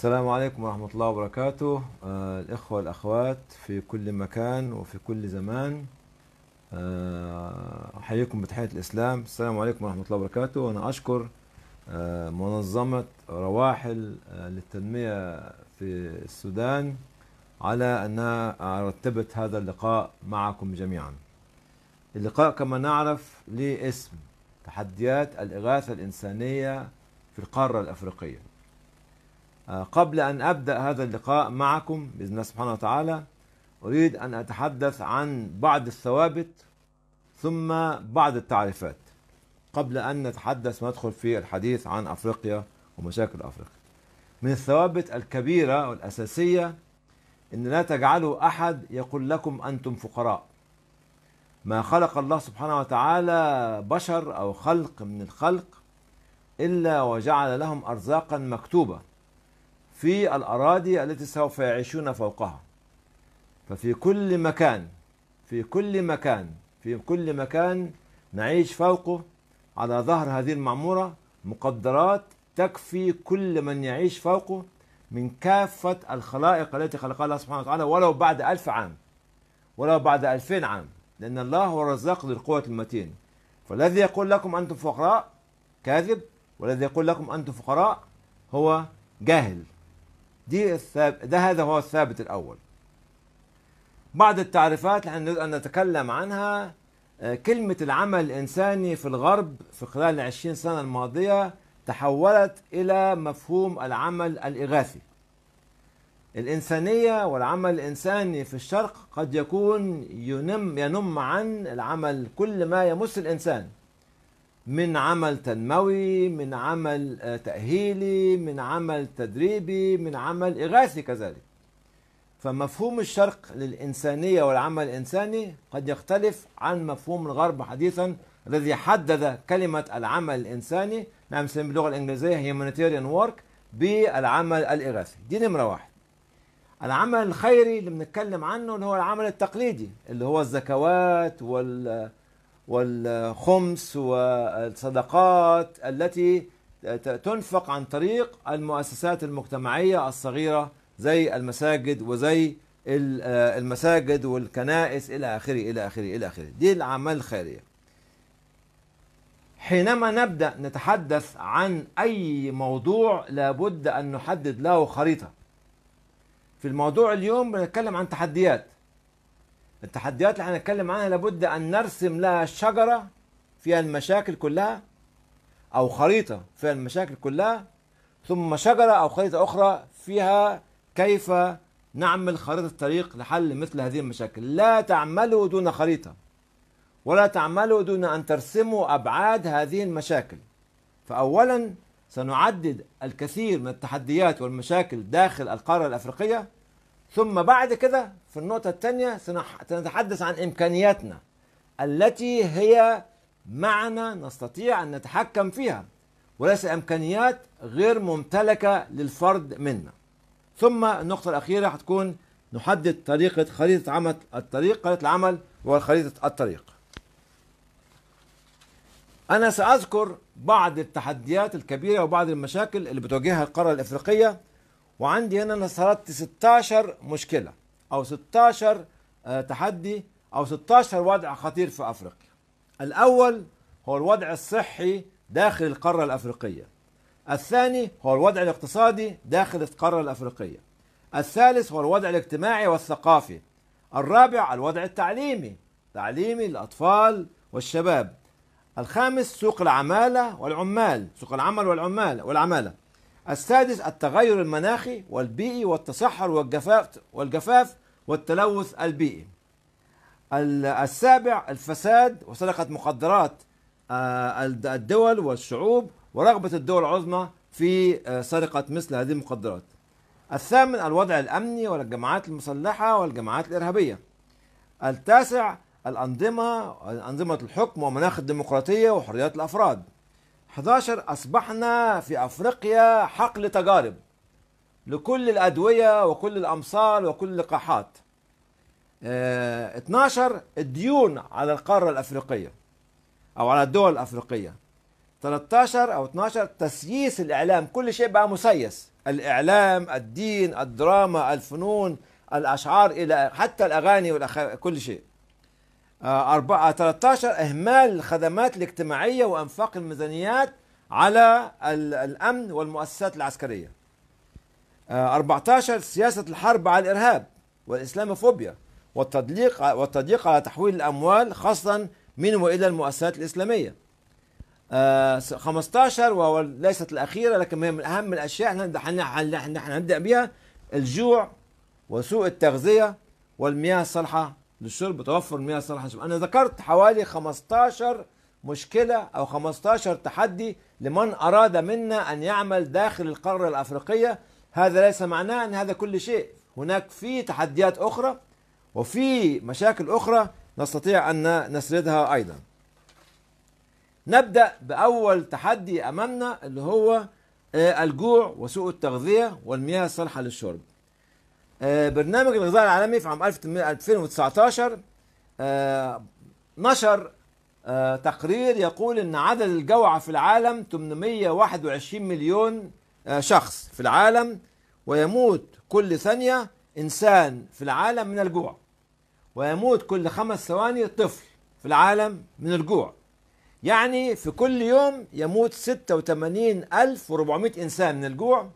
السلام عليكم ورحمة الله وبركاته آه الإخوة والأخوات في كل مكان وفي كل زمان آه، أحييكم بتحية الإسلام السلام عليكم ورحمة الله وبركاته وأنا أشكر آه منظمة رواحل آه، للتنمية في السودان على أنها رتبت هذا اللقاء معكم جميعا اللقاء كما نعرف ليه اسم تحديات الإغاثة الإنسانية في القارة الأفريقية آه، قبل أن أبدأ هذا اللقاء معكم بإذن الله سبحانه وتعالى أريد أن أتحدث عن بعض الثوابت ثم بعض التعريفات قبل أن نتحدث وندخل في الحديث عن أفريقيا ومشاكل أفريقيا من الثوابت الكبيرة والأساسية أن لا تجعلوا أحد يقول لكم أنتم فقراء ما خلق الله سبحانه وتعالى بشر أو خلق من الخلق إلا وجعل لهم أرزاقا مكتوبة في الأراضي التي سوف يعيشون فوقها ففي كل مكان في كل مكان في كل مكان نعيش فوقه على ظهر هذه المعمورة مقدرات تكفي كل من يعيش فوقه من كافة الخلائق التي خلقها الله سبحانه وتعالى ولو بعد ألف عام ولو بعد ألفين عام لأن الله هو الرزاق ذو القوة المتين فالذي يقول لكم أنتم فقراء كاذب والذي يقول لكم أنتم فقراء هو جاهل دي الثابت ده هذا هو الثابت الأول بعض التعريفات نحن نريد أن نتكلم عنها آه، كلمة العمل الإنساني في الغرب في خلال العشرين سنة الماضية تحولت إلى مفهوم العمل الإغاثي الإنسانية والعمل الإنساني في الشرق قد يكون ينم, ينم عن العمل كل ما يمس الإنسان من عمل تنموي من عمل آه، تأهيلي من عمل تدريبي من عمل إغاثي كذلك فمفهوم الشرق للإنسانية والعمل الإنساني قد يختلف عن مفهوم الغرب حديثا الذي حدد كلمة العمل الإنساني نعم باللغة الإنجليزية humanitarian work بالعمل الإغاثي دي نمرة واحد العمل الخيري اللي بنتكلم عنه اللي هو العمل التقليدي اللي هو الزكوات وال والخمس والصدقات التي تنفق عن طريق المؤسسات المجتمعيه الصغيره زي المساجد وزي المساجد والكنائس الى اخره الى اخره الى اخره دي الاعمال الخيريه حينما نبدا نتحدث عن اي موضوع لابد ان نحدد له خريطه في الموضوع اليوم بنتكلم عن تحديات التحديات اللي هنتكلم عنها لابد أن نرسم لها شجرة فيها المشاكل كلها أو خريطة فيها المشاكل كلها ثم شجرة أو خريطة أخرى فيها كيف نعمل خريطة طريق لحل مثل هذه المشاكل لا تعملوا دون خريطة ولا تعملوا دون أن ترسموا أبعاد هذه المشاكل فأولا سنعدد الكثير من التحديات والمشاكل داخل القارة الأفريقية ثم بعد كده في النقطة الثانية سنتحدث عن إمكانياتنا التي هي معنى نستطيع أن نتحكم فيها وليس إمكانيات غير ممتلكة للفرد منا ثم النقطة الأخيرة هتكون نحدد طريقة خريطة عمل الطريق خريطة العمل وخريطة الطريق أنا سأذكر بعض التحديات الكبيرة وبعض المشاكل اللي بتواجهها القارة الأفريقية وعندي هنا انا سردت 16 مشكله او 16 آه، تحدي او 16 وضع خطير في افريقيا الاول هو الوضع الصحي داخل القاره الافريقيه الثاني هو الوضع الاقتصادي داخل القاره الافريقيه الثالث هو الوضع الاجتماعي والثقافي الرابع الوضع التعليمي تعليمي للاطفال والشباب الخامس سوق العماله والعمال سوق العمل والعمال والعماله السادس التغير المناخي والبيئي والتصحر والجفاف والجفاف والتلوث البيئي السابع الفساد وسرقة مقدرات آه، الدول والشعوب ورغبة الدول العظمى في آه، سرقة مثل هذه المقدرات الثامن الوضع الأمني والجماعات المسلحة والجماعات الإرهابية التاسع الأنظمة أنظمة الحكم ومناخ الديمقراطية وحريات الأفراد 11 أصبحنا في أفريقيا حقل تجارب لكل الأدوية وكل الأمصال وكل اللقاحات 12 آه، الديون على القارة الأفريقية أو على الدول الأفريقية 13 أو 12 تسييس الإعلام كل شيء بقى مسيس الإعلام الدين الدراما الفنون الأشعار إلى حتى الأغاني كل شيء آه، أربعة 13 إهمال الخدمات الاجتماعية وأنفاق الميزانيات على الأمن والمؤسسات العسكرية 14 آه، سياسة الحرب على الإرهاب والإسلاموفوبيا والتضييق والتضييق على تحويل الأموال خاصة من وإلى المؤسسات الإسلامية 15 آه، وهو ليست الأخيرة لكن هي من أهم الأشياء نحن نبدأ بها الجوع وسوء التغذية والمياه الصالحة للشرب توفر المياه الصالحه للشرب انا ذكرت حوالي 15 مشكله او 15 تحدي لمن اراد منا ان يعمل داخل القاره الافريقيه هذا ليس معناه ان هذا كل شيء هناك في تحديات اخرى وفي مشاكل اخرى نستطيع ان نسردها ايضا نبدا باول تحدي امامنا اللي هو آه، الجوع وسوء التغذيه والمياه الصالحه للشرب آه، برنامج الغذاء العالمي في عام 2019 آه، نشر آه، تقرير يقول ان عدد الجوعى في العالم 821 مليون شخص في العالم ويموت كل ثانية إنسان في العالم من الجوع ويموت كل خمس ثواني طفل في العالم من الجوع يعني في كل يوم يموت 86,400 إنسان من الجوع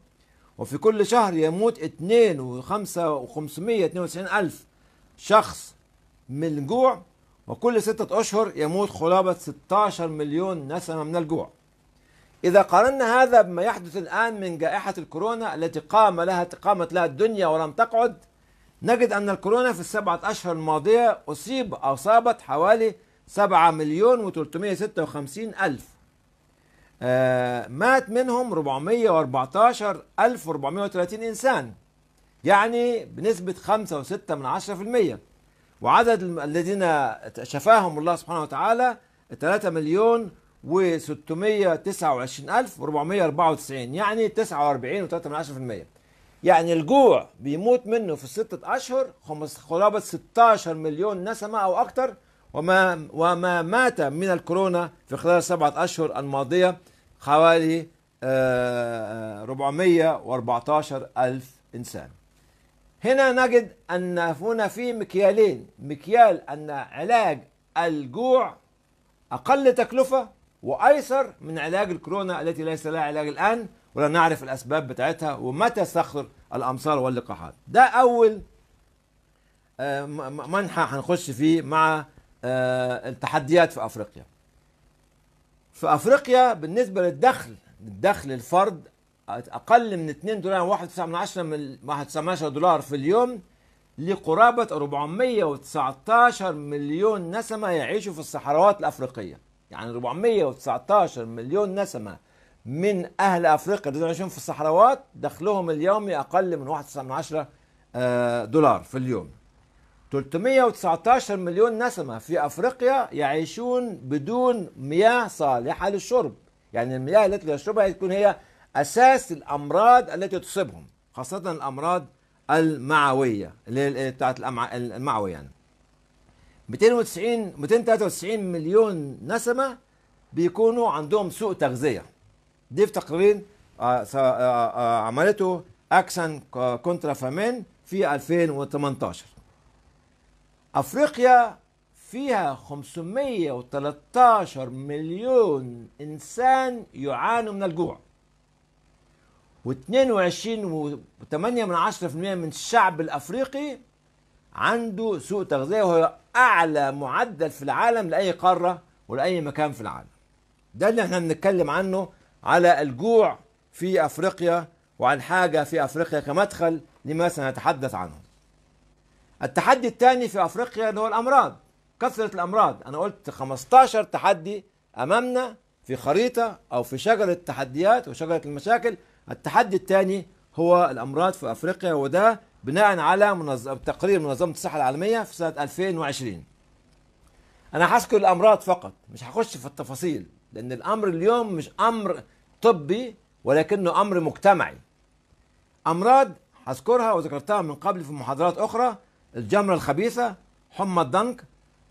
وفي كل شهر يموت 2 و592 ألف شخص من الجوع وكل ستة أشهر يموت قرابة 16 مليون نسمة من الجوع إذا قارنا هذا بما يحدث الآن من جائحة الكورونا التي قام لها قامت لها الدنيا ولم تقعد نجد أن الكورونا في السبعة أشهر الماضية أصيب أو صابت حوالي 7 مليون و356 ألف آه، مات منهم 414 1430 إنسان يعني بنسبة 5 و6 من 10% وعدد الذين شفاهم الله سبحانه وتعالى 3 مليون و 629 494 يعني 49 و3 من 10% يعني الجوع بيموت منه في الستة أشهر قرابة 16 مليون نسمة أو أكتر وما وما مات من الكورونا في خلال سبعة أشهر الماضية حوالي 414 آه، آه، ألف إنسان هنا نجد أن هنا في مكيالين مكيال أن علاج الجوع أقل تكلفة وأيسر من علاج الكورونا التي ليس لها علاج الآن ولا نعرف الأسباب بتاعتها ومتى سخر الأمصار واللقاحات ده أول آه، منحى هنخش فيه مع آه، التحديات في افريقيا في افريقيا بالنسبه للدخل الدخل الفرد اقل من 2 دولار 1.9 يعني من من 1.9 دولار في اليوم لقرابه 419 مليون نسمه يعيشوا في الصحراوات الافريقيه يعني 419 مليون نسمه من اهل افريقيا اللي يعيشون في الصحراوات دخلهم اليومي اقل من 1.9 آه، دولار في اليوم 319 مليون نسمة في أفريقيا يعيشون بدون مياه صالحة للشرب يعني المياه التي يشربها تكون هي أساس الأمراض التي تصيبهم خاصة الأمراض المعوية اللي بتاعت المعوية يعني 290 293 مليون نسمة بيكونوا عندهم سوء تغذية دي في تقرير آه، آه، آه، عملته أكسن كونترا فامين في 2018 أفريقيا فيها 513 مليون إنسان يعانوا من الجوع و22.8 من من الشعب الأفريقي عنده سوء تغذية وهو أعلى معدل في العالم لأي قارة ولأي مكان في العالم ده اللي احنا بنتكلم عنه على الجوع في أفريقيا وعن حاجة في أفريقيا كمدخل لما سنتحدث عنه التحدي الثاني في افريقيا اللي هو الامراض كثره الامراض انا قلت 15 تحدي امامنا في خريطه او في شجره التحديات وشجره المشاكل التحدي الثاني هو الامراض في افريقيا وده بناء على منظم تقرير منظمه الصحه العالميه في سنه 2020 انا هذكر الامراض فقط مش هخش في التفاصيل لان الامر اليوم مش امر طبي ولكنه امر مجتمعي امراض هذكرها وذكرتها من قبل في محاضرات اخرى الجمرة الخبيثة حمى الدنك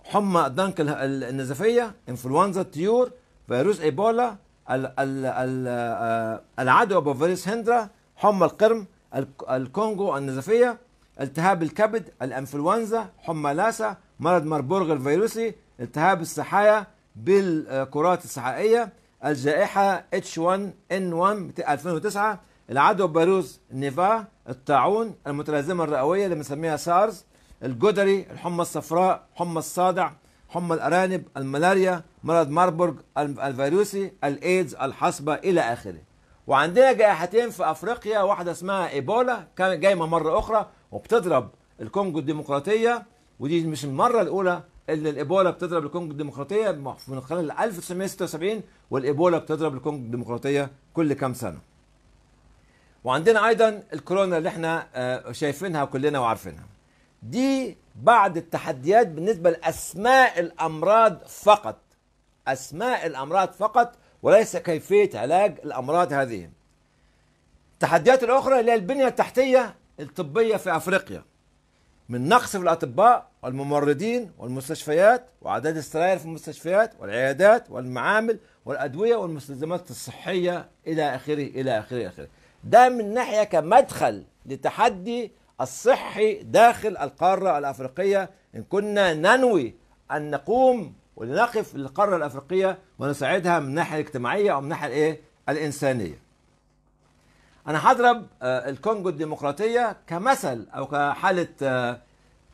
حمى الدنك النزفية انفلونزا الطيور فيروس ايبولا آه، العدوى بفيروس هندرا حمى القرم الكونغو النزفية التهاب الكبد الانفلونزا حمى لاسا مرض مربورغ الفيروسي التهاب السحايا بالكرات السحائية الجائحة H1N1 2009 العدوى بفيروس نيفا الطاعون المتلازمة الرئوية اللي بنسميها سارز الجدري الحمى الصفراء حمى الصادع حمى الارانب الملاريا مرض ماربورغ الفيروسي الايدز الحصبه الى اخره وعندنا جائحتين في افريقيا واحده اسمها ايبولا كانت جايه مره اخرى وبتضرب الكونجو الديمقراطيه ودي مش المره الاولى اللي الايبولا بتضرب الكونجو الديمقراطيه من خلال 1976 والايبولا بتضرب الكونجو الديمقراطيه كل كام سنه. وعندنا ايضا الكورونا اللي احنا آه، شايفينها كلنا وعارفينها. دي بعض التحديات بالنسبة لأسماء الأمراض فقط أسماء الأمراض فقط وليس كيفية علاج الأمراض هذه التحديات الأخرى اللي هي البنية التحتية الطبية في أفريقيا من نقص في الأطباء والممرضين والمستشفيات وأعداد السراير في المستشفيات والعيادات والمعامل والأدوية والمستلزمات الصحية إلى آخره إلى آخره إلى آخره ده من ناحية كمدخل لتحدي الصحي داخل القارة الأفريقية إن كنا ننوي أن نقوم ولنقف للقارة الأفريقية ونساعدها من الناحية الاجتماعية أو من الناحية الإيه؟ الإنسانية. أنا هضرب آه، الكونغو الديمقراطية كمثل أو كحالة آه،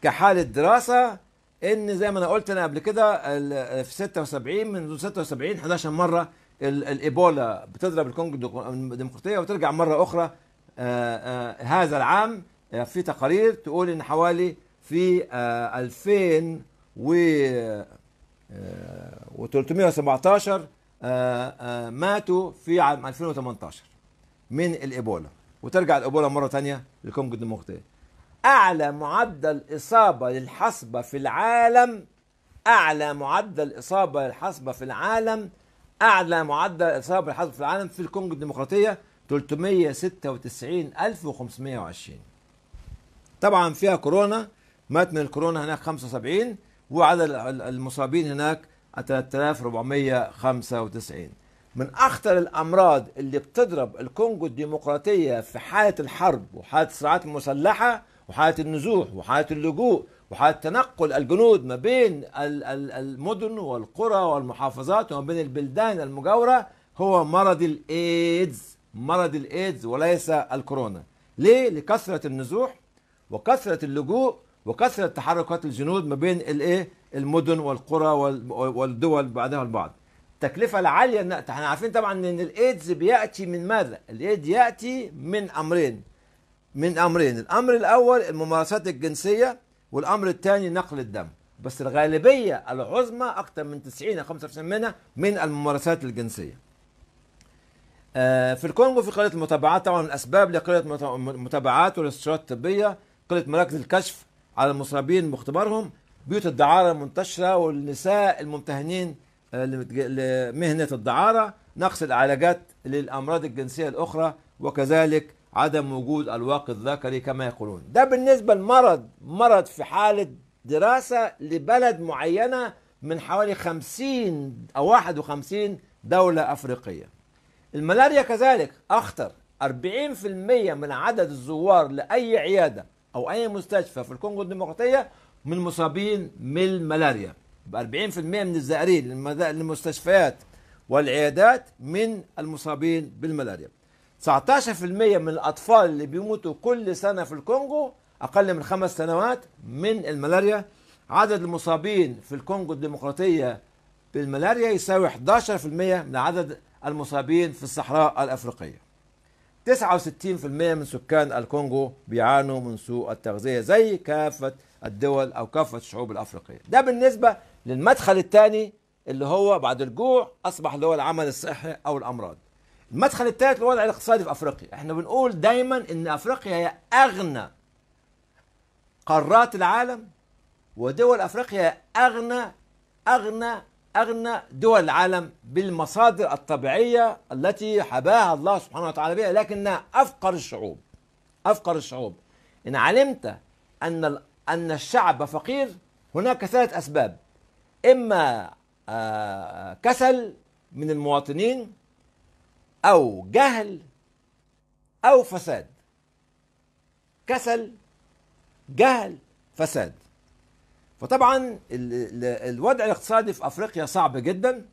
كحالة دراسة إن زي ما أنا قلت أنا قبل كده آه، في 76 من 76 11 مرة الإيبولا بتضرب الكونغو الديمقراطية وترجع مرة أخرى هذا العام آه، في تقارير تقول ان حوالي في 2000 آه، و 317 آه، ماتوا في عام 2018 من الايبولا وترجع الايبولا مرة ثانيه للكونغو الديمقراطية أعلى معدل إصابة للحصبة في العالم أعلى معدل إصابة للحصبة في العالم أعلى معدل إصابة للحصبة في العالم في الكونغو الديمقراطية 396520 طبعا فيها كورونا مات من الكورونا هناك 75 وعدد المصابين هناك 3495 من أخطر الأمراض اللي بتضرب الكونغو الديمقراطية في حالة الحرب وحالة الصراعات المسلحة وحالة النزوح وحالة اللجوء وحالة تنقل الجنود ما بين المدن والقرى والمحافظات وما بين البلدان المجاورة هو مرض الإيدز مرض الإيدز وليس الكورونا ليه؟ لكثرة النزوح وكثره اللجوء وكثره تحركات الجنود ما بين الايه المدن والقرى والدول بعضها البعض التكلفة العالية احنا عارفين طبعا ان الايدز بيأتي من ماذا الايدز يأتي من امرين من امرين الامر الاول الممارسات الجنسية والامر الثاني نقل الدم بس الغالبية العظمى اكثر من 90 95% منها من الممارسات الجنسية آه، في الكونغو في قلة المتابعات طبعا الاسباب لقلة المتابعات والاستشارات الطبية قله مراكز الكشف على المصابين باختبارهم بيوت الدعاره المنتشره والنساء الممتهنين آه، لمهنه الدعاره نقص العلاجات للامراض الجنسيه الاخرى وكذلك عدم وجود الواقي الذكري كما يقولون ده بالنسبه لمرض مرض في حاله دراسه لبلد معينه من حوالي 50 او 51 دوله افريقيه الملاريا كذلك اخطر 40% من عدد الزوار لاي عياده او اي مستشفى في الكونغو الديمقراطيه من مصابين من الملاريا 40% من الزائرين للمستشفيات والعيادات من المصابين بالملاريا 19% من الأطفال اللي بيموتوا كل سنة في الكونغو أقل من خمس سنوات من الملاريا عدد المصابين في الكونغو الديمقراطية بالملاريا يساوي 11% من عدد المصابين في الصحراء الأفريقية 69% من سكان الكونغو بيعانوا من سوء التغذية زي كافة الدول أو كافة الشعوب الأفريقية ده بالنسبة للمدخل الثاني اللي هو بعد الجوع أصبح اللي هو العمل الصحي أو الأمراض المدخل الثالث اللي هو الوضع الاقتصادي في أفريقيا احنا بنقول دايما إن أفريقيا هي أغنى قارات العالم ودول أفريقيا أغنى أغنى أغنى دول العالم بالمصادر الطبيعية التي حباها الله سبحانه وتعالى بها لكنها أفقر الشعوب أفقر الشعوب إن علمت أن أن الشعب فقير هناك ثلاث أسباب إما آه، كسل من المواطنين أو جهل أو فساد كسل جهل فساد فطبعا الوضع الاقتصادي في افريقيا صعب جدا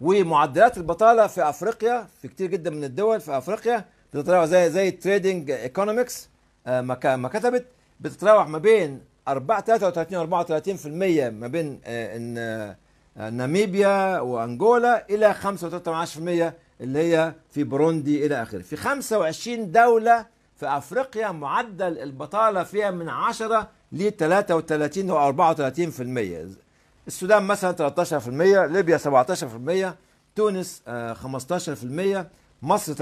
ومعدلات البطاله في افريقيا في كتير جدا من الدول في افريقيا بتتراوح زي زي التريدنج ايكونومكس آه، ما كتبت بتتراوح ما بين 4 33 و34% ما بين آه، آه، ناميبيا وانجولا الى 5 اللي هي في بوروندي الى اخره في 25 دوله في افريقيا معدل البطاله فيها من 10 ل 33 و 34% السودان مثلا 13% ليبيا 17% تونس 15% آه، مصر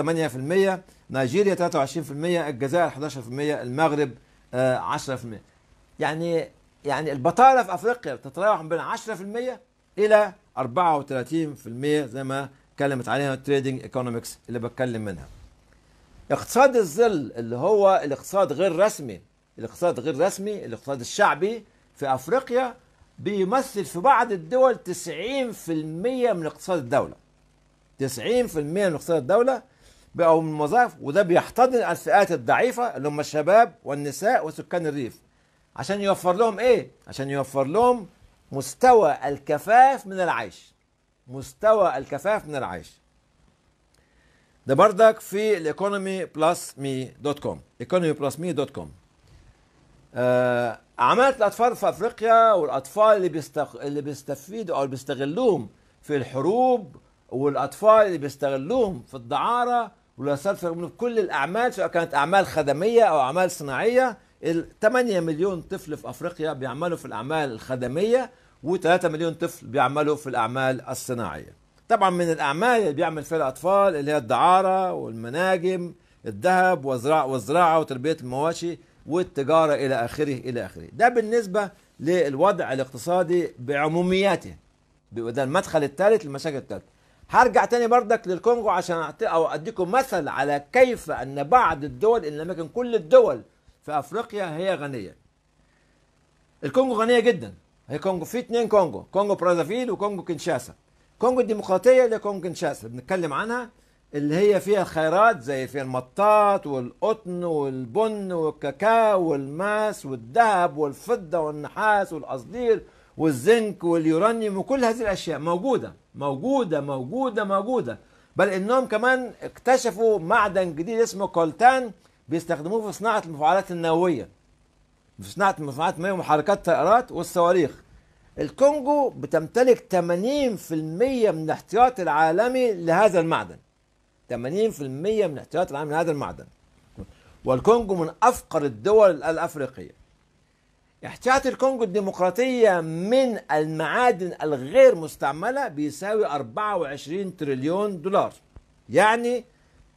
8% نيجيريا 23% الجزائر 11% المغرب 10% آه، يعني يعني البطاله في افريقيا تتراوح بين 10% الى 34% زي ما اتكلمت عليها التريدنج ايكونومكس اللي بتكلم منها اقتصاد الظل اللي هو الاقتصاد غير رسمي الاقتصاد غير رسمي الاقتصاد الشعبي في أفريقيا بيمثل في بعض الدول 90% من اقتصاد الدولة 90% من اقتصاد الدولة بقوا من الوظائف وده بيحتضن الفئات الضعيفة اللي هم الشباب والنساء وسكان الريف عشان يوفر لهم ايه؟ عشان يوفر لهم مستوى الكفاف من العيش مستوى الكفاف من العيش ده بردك في الايكونومي بلس مي دوت كوم ايكونومي بلس مي دوت كوم آه، عماله الاطفال في افريقيا والاطفال اللي بيستق... اللي بيستفيدوا او بيستغلوهم في الحروب والاطفال اللي بيستغلوهم في الدعاره والاساتذه من كل الاعمال سواء كانت اعمال خدميه او اعمال صناعيه 8 مليون طفل في افريقيا بيعملوا في الاعمال الخدميه و3 مليون طفل بيعملوا في الاعمال الصناعيه. طبعا من الاعمال اللي بيعمل فيها الاطفال اللي هي الدعاره والمناجم الذهب والزراعه وتربيه المواشي والتجاره الى اخره الى اخره ده بالنسبه للوضع الاقتصادي بعمومياته ده المدخل الثالث للمشاكل الثالثه هرجع تاني بردك للكونغو عشان او اديكم مثل على كيف ان بعض الدول ان لم يكن كل الدول في افريقيا هي غنيه الكونغو غنيه جدا هي كونغو في اتنين كونغو كونغو برازافيل وكونغو كينشاسا كونغو الديمقراطيه اللي كونغو كينشاسا بنتكلم عنها اللي هي فيها خيرات زي في المطاط والقطن والبن والكاكاو والماس والذهب والفضة والنحاس والقصدير والزنك واليورانيوم وكل هذه الأشياء موجودة موجودة موجودة موجودة بل إنهم كمان اكتشفوا معدن جديد اسمه كولتان بيستخدموه في صناعة المفاعلات النووية في صناعة المفاعلات النووية ومحركات الطائرات والصواريخ الكونجو بتمتلك 80% من الاحتياط العالمي لهذا المعدن 80% من احتياطات العالم لهذا المعدن والكونغو من أفقر الدول الأفريقية احتياط الكونغو الديمقراطية من المعادن الغير مستعملة بيساوي 24 تريليون دولار يعني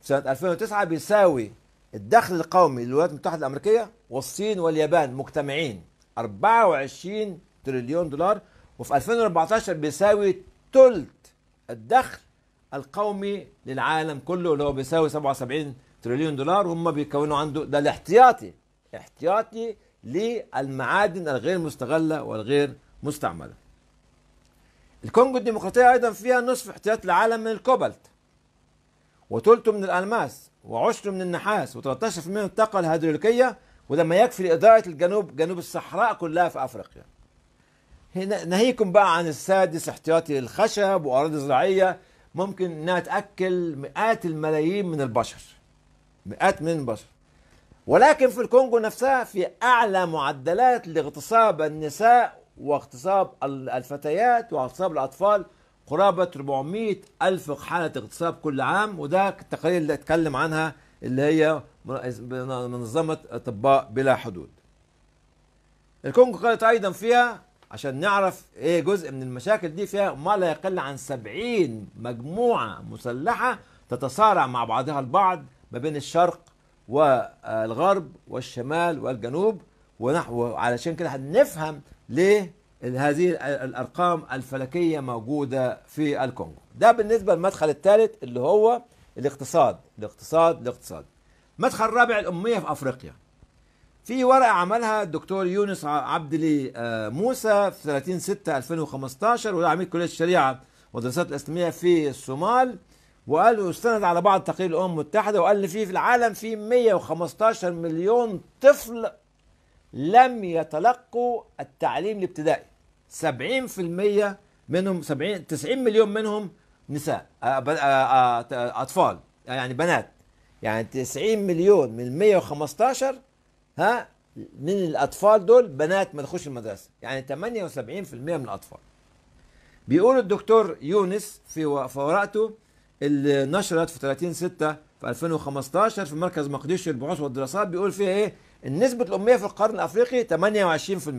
سنة 2009 بيساوي الدخل القومي للولايات المتحدة الأمريكية والصين واليابان مجتمعين 24 تريليون دولار وفي 2014 بيساوي ثلث الدخل القومي للعالم كله اللي هو بيساوي 77 تريليون دولار وهم بيكونوا عنده ده الاحتياطي احتياطي للمعادن الغير مستغله والغير مستعمله. الكونغو الديمقراطيه ايضا فيها نصف احتياط العالم من الكوبالت وثلثه من الالماس وعشره من النحاس و13% من الطاقه الهيدروليكيه وده ما يكفي لاداره الجنوب جنوب الصحراء كلها في افريقيا. هنا ناهيكم بقى عن السادس احتياطي للخشب واراضي زراعيه ممكن انها تاكل مئات الملايين من البشر مئات من البشر ولكن في الكونغو نفسها في اعلى معدلات لاغتصاب النساء واغتصاب الفتيات واغتصاب الاطفال قرابه 400 الف حاله اغتصاب كل عام وده التقارير اللي اتكلم عنها اللي هي منظمه اطباء بلا حدود الكونغو قالت ايضا فيها عشان نعرف ايه جزء من المشاكل دي فيها ما لا يقل عن 70 مجموعه مسلحه تتصارع مع بعضها البعض ما بين الشرق والغرب والشمال والجنوب ونحو علشان كده هنفهم ليه هذه الارقام الفلكيه موجوده في الكونغو ده بالنسبه للمدخل الثالث اللي هو الاقتصاد الاقتصاد الاقتصاد المدخل الرابع الاميه في افريقيا في ورقة عملها الدكتور يونس عبدلي آه، موسى في 30 6 2015 وهو عميد كلية الشريعة والدراسات الإسلامية في الصومال وقال استند على بعض تقارير الأمم المتحدة وقال إن في في العالم في 115 مليون طفل لم يتلقوا التعليم الابتدائي 70% منهم 70 90 مليون منهم نساء آه، آه، أطفال يعني بنات يعني 90 مليون من 115 ها من الاطفال دول بنات ما تخش المدرسه يعني 78% من الاطفال بيقول الدكتور يونس في ورقته اللي نشرت في 30 6 في 2015 في مركز مقديش للبحوث والدراسات بيقول فيها ايه نسبه الاميه في القرن الافريقي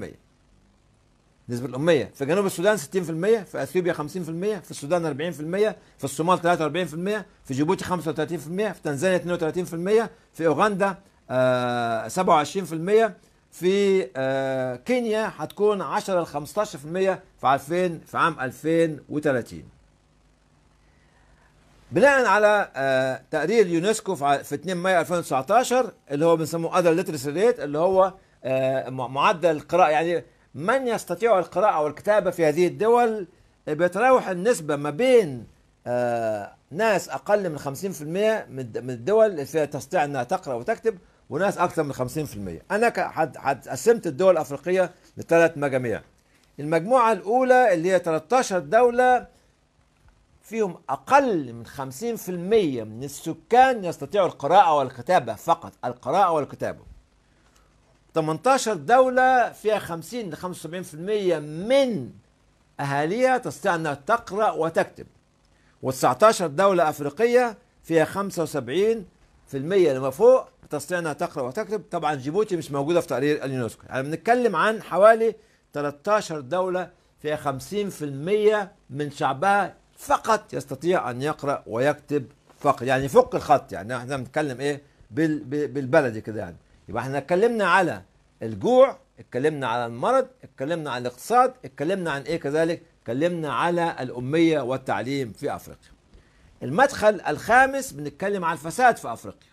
28% نسبة الأمية في جنوب السودان 60% في أثيوبيا 50% في السودان 40% في الصومال 43% في جيبوتي 35% في تنزانيا 32% في أوغندا 27% آه، في آه، كينيا هتكون 10 ل 15% في 2000 في عام 2030 بناء على آه، تقرير يونسكو في 2 مايو 2019 اللي هو بنسموه اذر ليترسي ريت اللي هو معدل القراءة يعني من يستطيع القراءة والكتابة في هذه الدول بيتراوح النسبة ما بين ناس أقل من 50% من الدول اللي فيها تستطيع أنها تقرأ وتكتب وناس اكثر من 50% انا قسمت الدول الافريقيه لثلاث مجاميع المجموعه الاولى اللي هي 13 دوله فيهم اقل من 50% من السكان يستطيعوا القراءه والكتابه فقط القراءه والكتابه 18 دولة فيها 50 ل 75% من أهاليها تستطيع أنها تقرأ وتكتب و19 دولة أفريقية فيها 75 في المية لما فوق تستطيع انها تقرا وتكتب طبعا جيبوتي مش موجوده في تقرير اليونسكو احنا يعني بنتكلم عن حوالي 13 دوله فيها 50% من شعبها فقط يستطيع ان يقرا ويكتب فقط يعني فوق الخط يعني احنا بنتكلم ايه بالبلدي كده يعني يبقى احنا اتكلمنا على الجوع اتكلمنا على المرض اتكلمنا على الاقتصاد اتكلمنا عن ايه كذلك اتكلمنا على الاميه والتعليم في افريقيا المدخل الخامس بنتكلم عن الفساد في افريقيا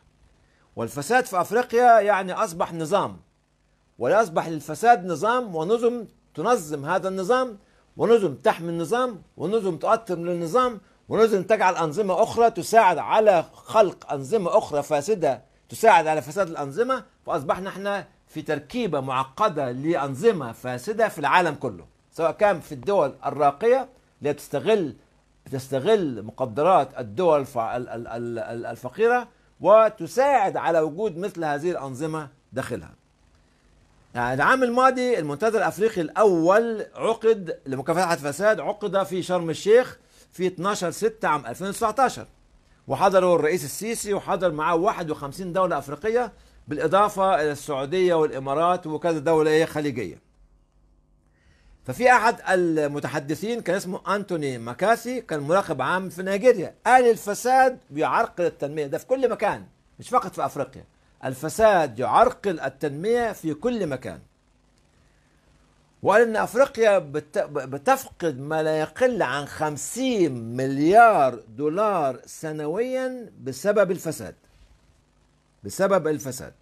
والفساد في افريقيا يعني اصبح نظام ويصبح للفساد نظام ونظم تنظم هذا النظام ونظم تحمي النظام ونظم من للنظام ونظم تجعل أنظمة أخرى تساعد على خلق أنظمة أخرى فاسدة تساعد على فساد الأنظمة فأصبحنا احنا في تركيبة معقدة لأنظمة فاسدة في العالم كله سواء كان في الدول الراقية اللي بتستغل تستغل مقدرات الدول الفقيرة وتساعد على وجود مثل هذه الأنظمة داخلها يعني العام الماضي المنتدى الأفريقي الأول عقد لمكافحة الفساد عقد في شرم الشيخ في 12 6 عام 2019 وحضره الرئيس السيسي وحضر معاه 51 دولة أفريقية بالإضافة إلى السعودية والإمارات وكذا دولة خليجية ففي احد المتحدثين كان اسمه انتوني ماكاسي كان مراقب عام في نيجيريا قال الفساد بيعرقل التنميه ده في كل مكان مش فقط في افريقيا الفساد يعرقل التنميه في كل مكان وقال ان افريقيا بتفقد ما لا يقل عن 50 مليار دولار سنويا بسبب الفساد بسبب الفساد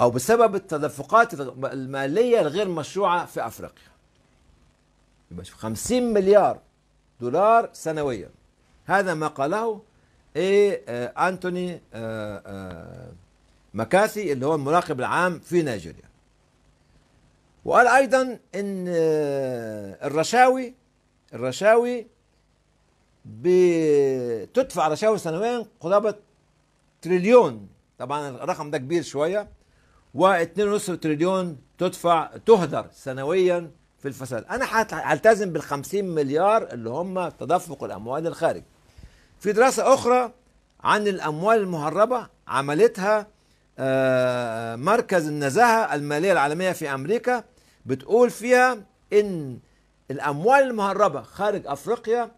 أو بسبب التدفقات المالية الغير مشروعة في أفريقيا يبقى 50 مليار دولار سنويا هذا ما قاله إيه آه، أنتوني آه، آه، مكاسي مكاثي اللي هو المراقب العام في نيجيريا وقال أيضا أن الرشاوي الرشاوي بتدفع رشاوي سنويا قرابة تريليون طبعا الرقم ده كبير شوية و2.5 تريليون تدفع تهدر سنويا في الفساد انا هلتزم بال50 مليار اللي هم تدفق الاموال الخارج في دراسه اخرى عن الاموال المهربه عملتها آه، مركز النزاهه الماليه العالميه في امريكا بتقول فيها ان الاموال المهربه خارج افريقيا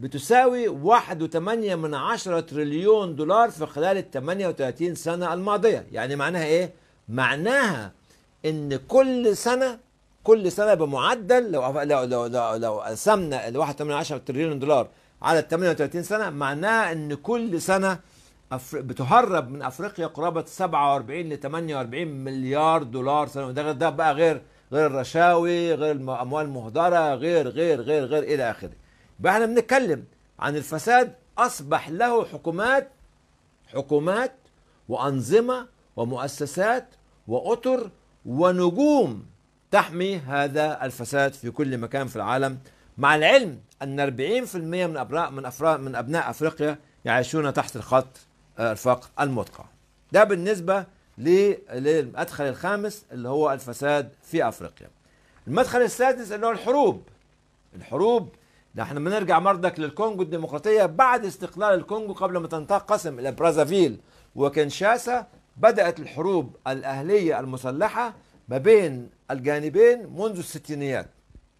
بتساوي 1.8 من عشرة تريليون دولار في خلال ال 38 سنة الماضية يعني معناها إيه؟ معناها إن كل سنة كل سنة بمعدل لو لو لو لو, لو قسمنا ال 1.8 تريليون دولار على ال 38 سنة معناها إن كل سنة بتهرب من أفريقيا قرابة 47 ل 48 مليار دولار سنة ده, ده بقى غير غير الرشاوي غير الأموال المهدرة غير غير غير غير إلى آخره احنا بنتكلم عن الفساد اصبح له حكومات حكومات وانظمه ومؤسسات واطر ونجوم تحمي هذا الفساد في كل مكان في العالم مع العلم ان 40% من ابناء من افراد من ابناء افريقيا يعيشون تحت الخط آه، الفقر المدقع ده بالنسبه للمدخل الخامس اللي هو الفساد في افريقيا المدخل السادس اللي هو الحروب الحروب ده احنا بنرجع مردك للكونجو الديمقراطية بعد استقلال الكونجو قبل ما تنقسم إلى برازافيل وكنشاسا بدأت الحروب الأهلية المسلحة ما بين الجانبين منذ الستينيات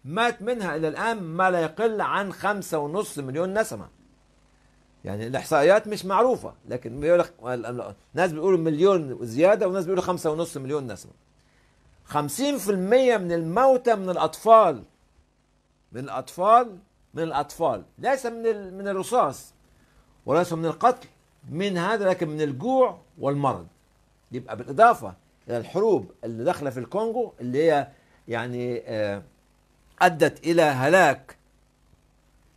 مات منها إلى الآن ما لا يقل عن خمسة ونص مليون نسمة يعني الإحصائيات مش معروفة لكن بيقول لك ناس بيقولوا مليون زيادة وناس بيقولوا خمسة ونص مليون نسمة خمسين في المية من الموتى من الأطفال من الأطفال من الأطفال ليس من من الرصاص وليس من القتل من هذا لكن من الجوع والمرض يبقى بالإضافة إلى الحروب اللي داخلة في الكونغو اللي هي يعني آه، أدت إلى هلاك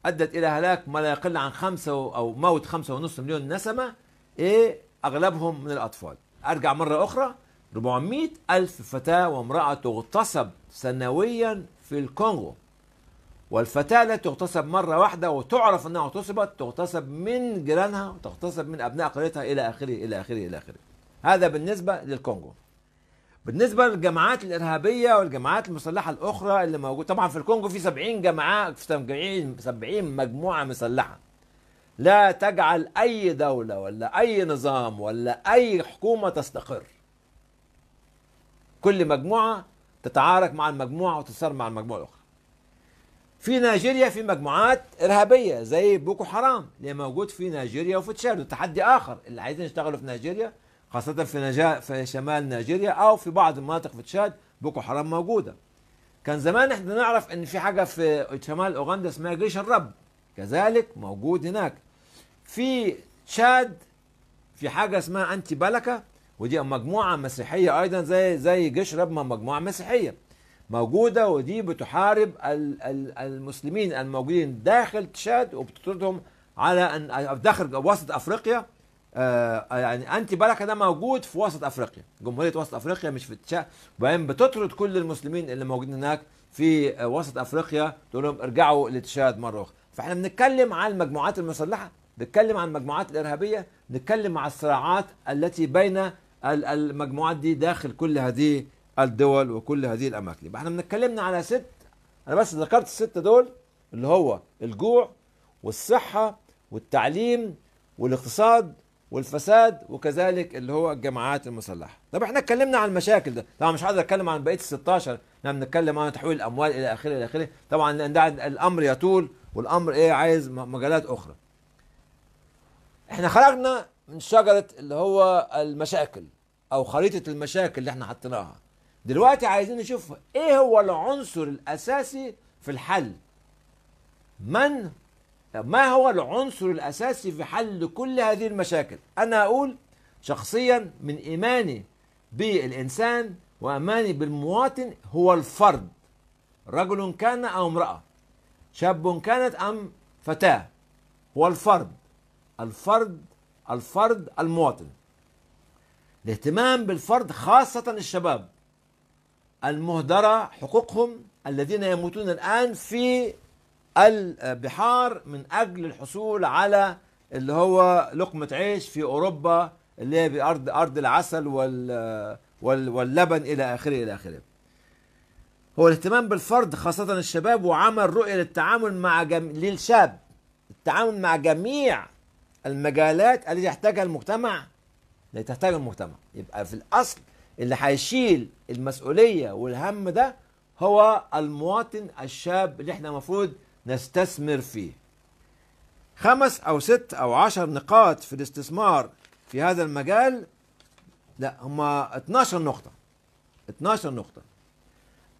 أدت إلى هلاك ما لا يقل عن خمسة أو موت خمسة ونص مليون نسمة إيه أغلبهم من الأطفال أرجع مرة أخرى 400 ألف فتاة وامرأة تغتصب سنويا في الكونغو والفتاة لا تغتصب مرة واحدة وتعرف أنها اغتصبت تغتصب من جيرانها وتغتصب من أبناء قريتها إلى آخره إلى آخره إلى آخره هذا بالنسبة للكونغو بالنسبة للجماعات الإرهابية والجماعات المسلحة الأخرى اللي موجودة طبعا في الكونغو في 70 جماعة في 70 70 مجموعة مسلحة لا تجعل أي دولة ولا أي نظام ولا أي حكومة تستقر كل مجموعة تتعارك مع المجموعة وتتصارع مع المجموعة الأخرى في نيجيريا في مجموعات إرهابية زي بوكو حرام اللي موجود في نيجيريا وفي تشاد تحدي آخر اللي عايزين يشتغلوا في نيجيريا خاصة في نجا في شمال نيجيريا أو في بعض المناطق في تشاد بوكو حرام موجودة كان زمان احنا نعرف ان في حاجة في شمال أوغندا اسمها جيش الرب كذلك موجود هناك في تشاد في حاجة اسمها أنتي بلكة ودي مجموعة مسيحية أيضا زي زي جيش رب مجموعة مسيحية موجوده ودي بتحارب المسلمين الموجودين داخل تشاد وبتطردهم على ان داخل وسط افريقيا آه، يعني انتي بركه ده موجود في وسط افريقيا جمهوريه وسط افريقيا مش في تشاد وبعدين بتطرد كل المسلمين اللي موجودين هناك في آه، وسط افريقيا تقول لهم ارجعوا لتشاد مره اخرى فاحنا بنتكلم عن المجموعات المسلحه بنتكلم عن المجموعات الارهابيه نتكلم عن الصراعات التي بين المجموعات دي داخل كل هذه الدول وكل هذه الاماكن يبقى احنا اتكلمنا على ست انا بس ذكرت الست دول اللي هو الجوع والصحه والتعليم والاقتصاد والفساد وكذلك اللي هو الجماعات المسلحه طب احنا اتكلمنا عن المشاكل ده طبعا مش هقدر اتكلم عن بقيه ال 16 احنا بنتكلم عن تحويل الاموال الى اخره الى اخره طبعا لان ده الامر يطول والامر ايه عايز مجالات اخرى احنا خرجنا من شجره اللي هو المشاكل او خريطه المشاكل اللي احنا حطيناها دلوقتي عايزين نشوف ايه هو العنصر الاساسي في الحل من ما هو العنصر الاساسي في حل كل هذه المشاكل انا اقول شخصيا من ايماني بالانسان وايماني بالمواطن هو الفرد رجل كان او امراه شاب كانت ام فتاه هو الفرد الفرد الفرد المواطن الاهتمام بالفرد خاصه الشباب المهدرة حقوقهم الذين يموتون الآن في البحار من أجل الحصول على اللي هو لقمة عيش في أوروبا اللي هي بأرض أرض العسل وال واللبن إلى آخره إلى آخره هو الاهتمام بالفرد خاصة الشباب وعمل رؤية للتعامل مع جم... للشاب التعامل مع جميع المجالات التي يحتاجها المجتمع التي تحتاجها المجتمع يبقى في الأصل اللي هيشيل المسؤوليه والهم ده هو المواطن الشاب اللي احنا المفروض نستثمر فيه خمس او ست او عشر نقاط في الاستثمار في هذا المجال لا هما 12 نقطه 12 نقطه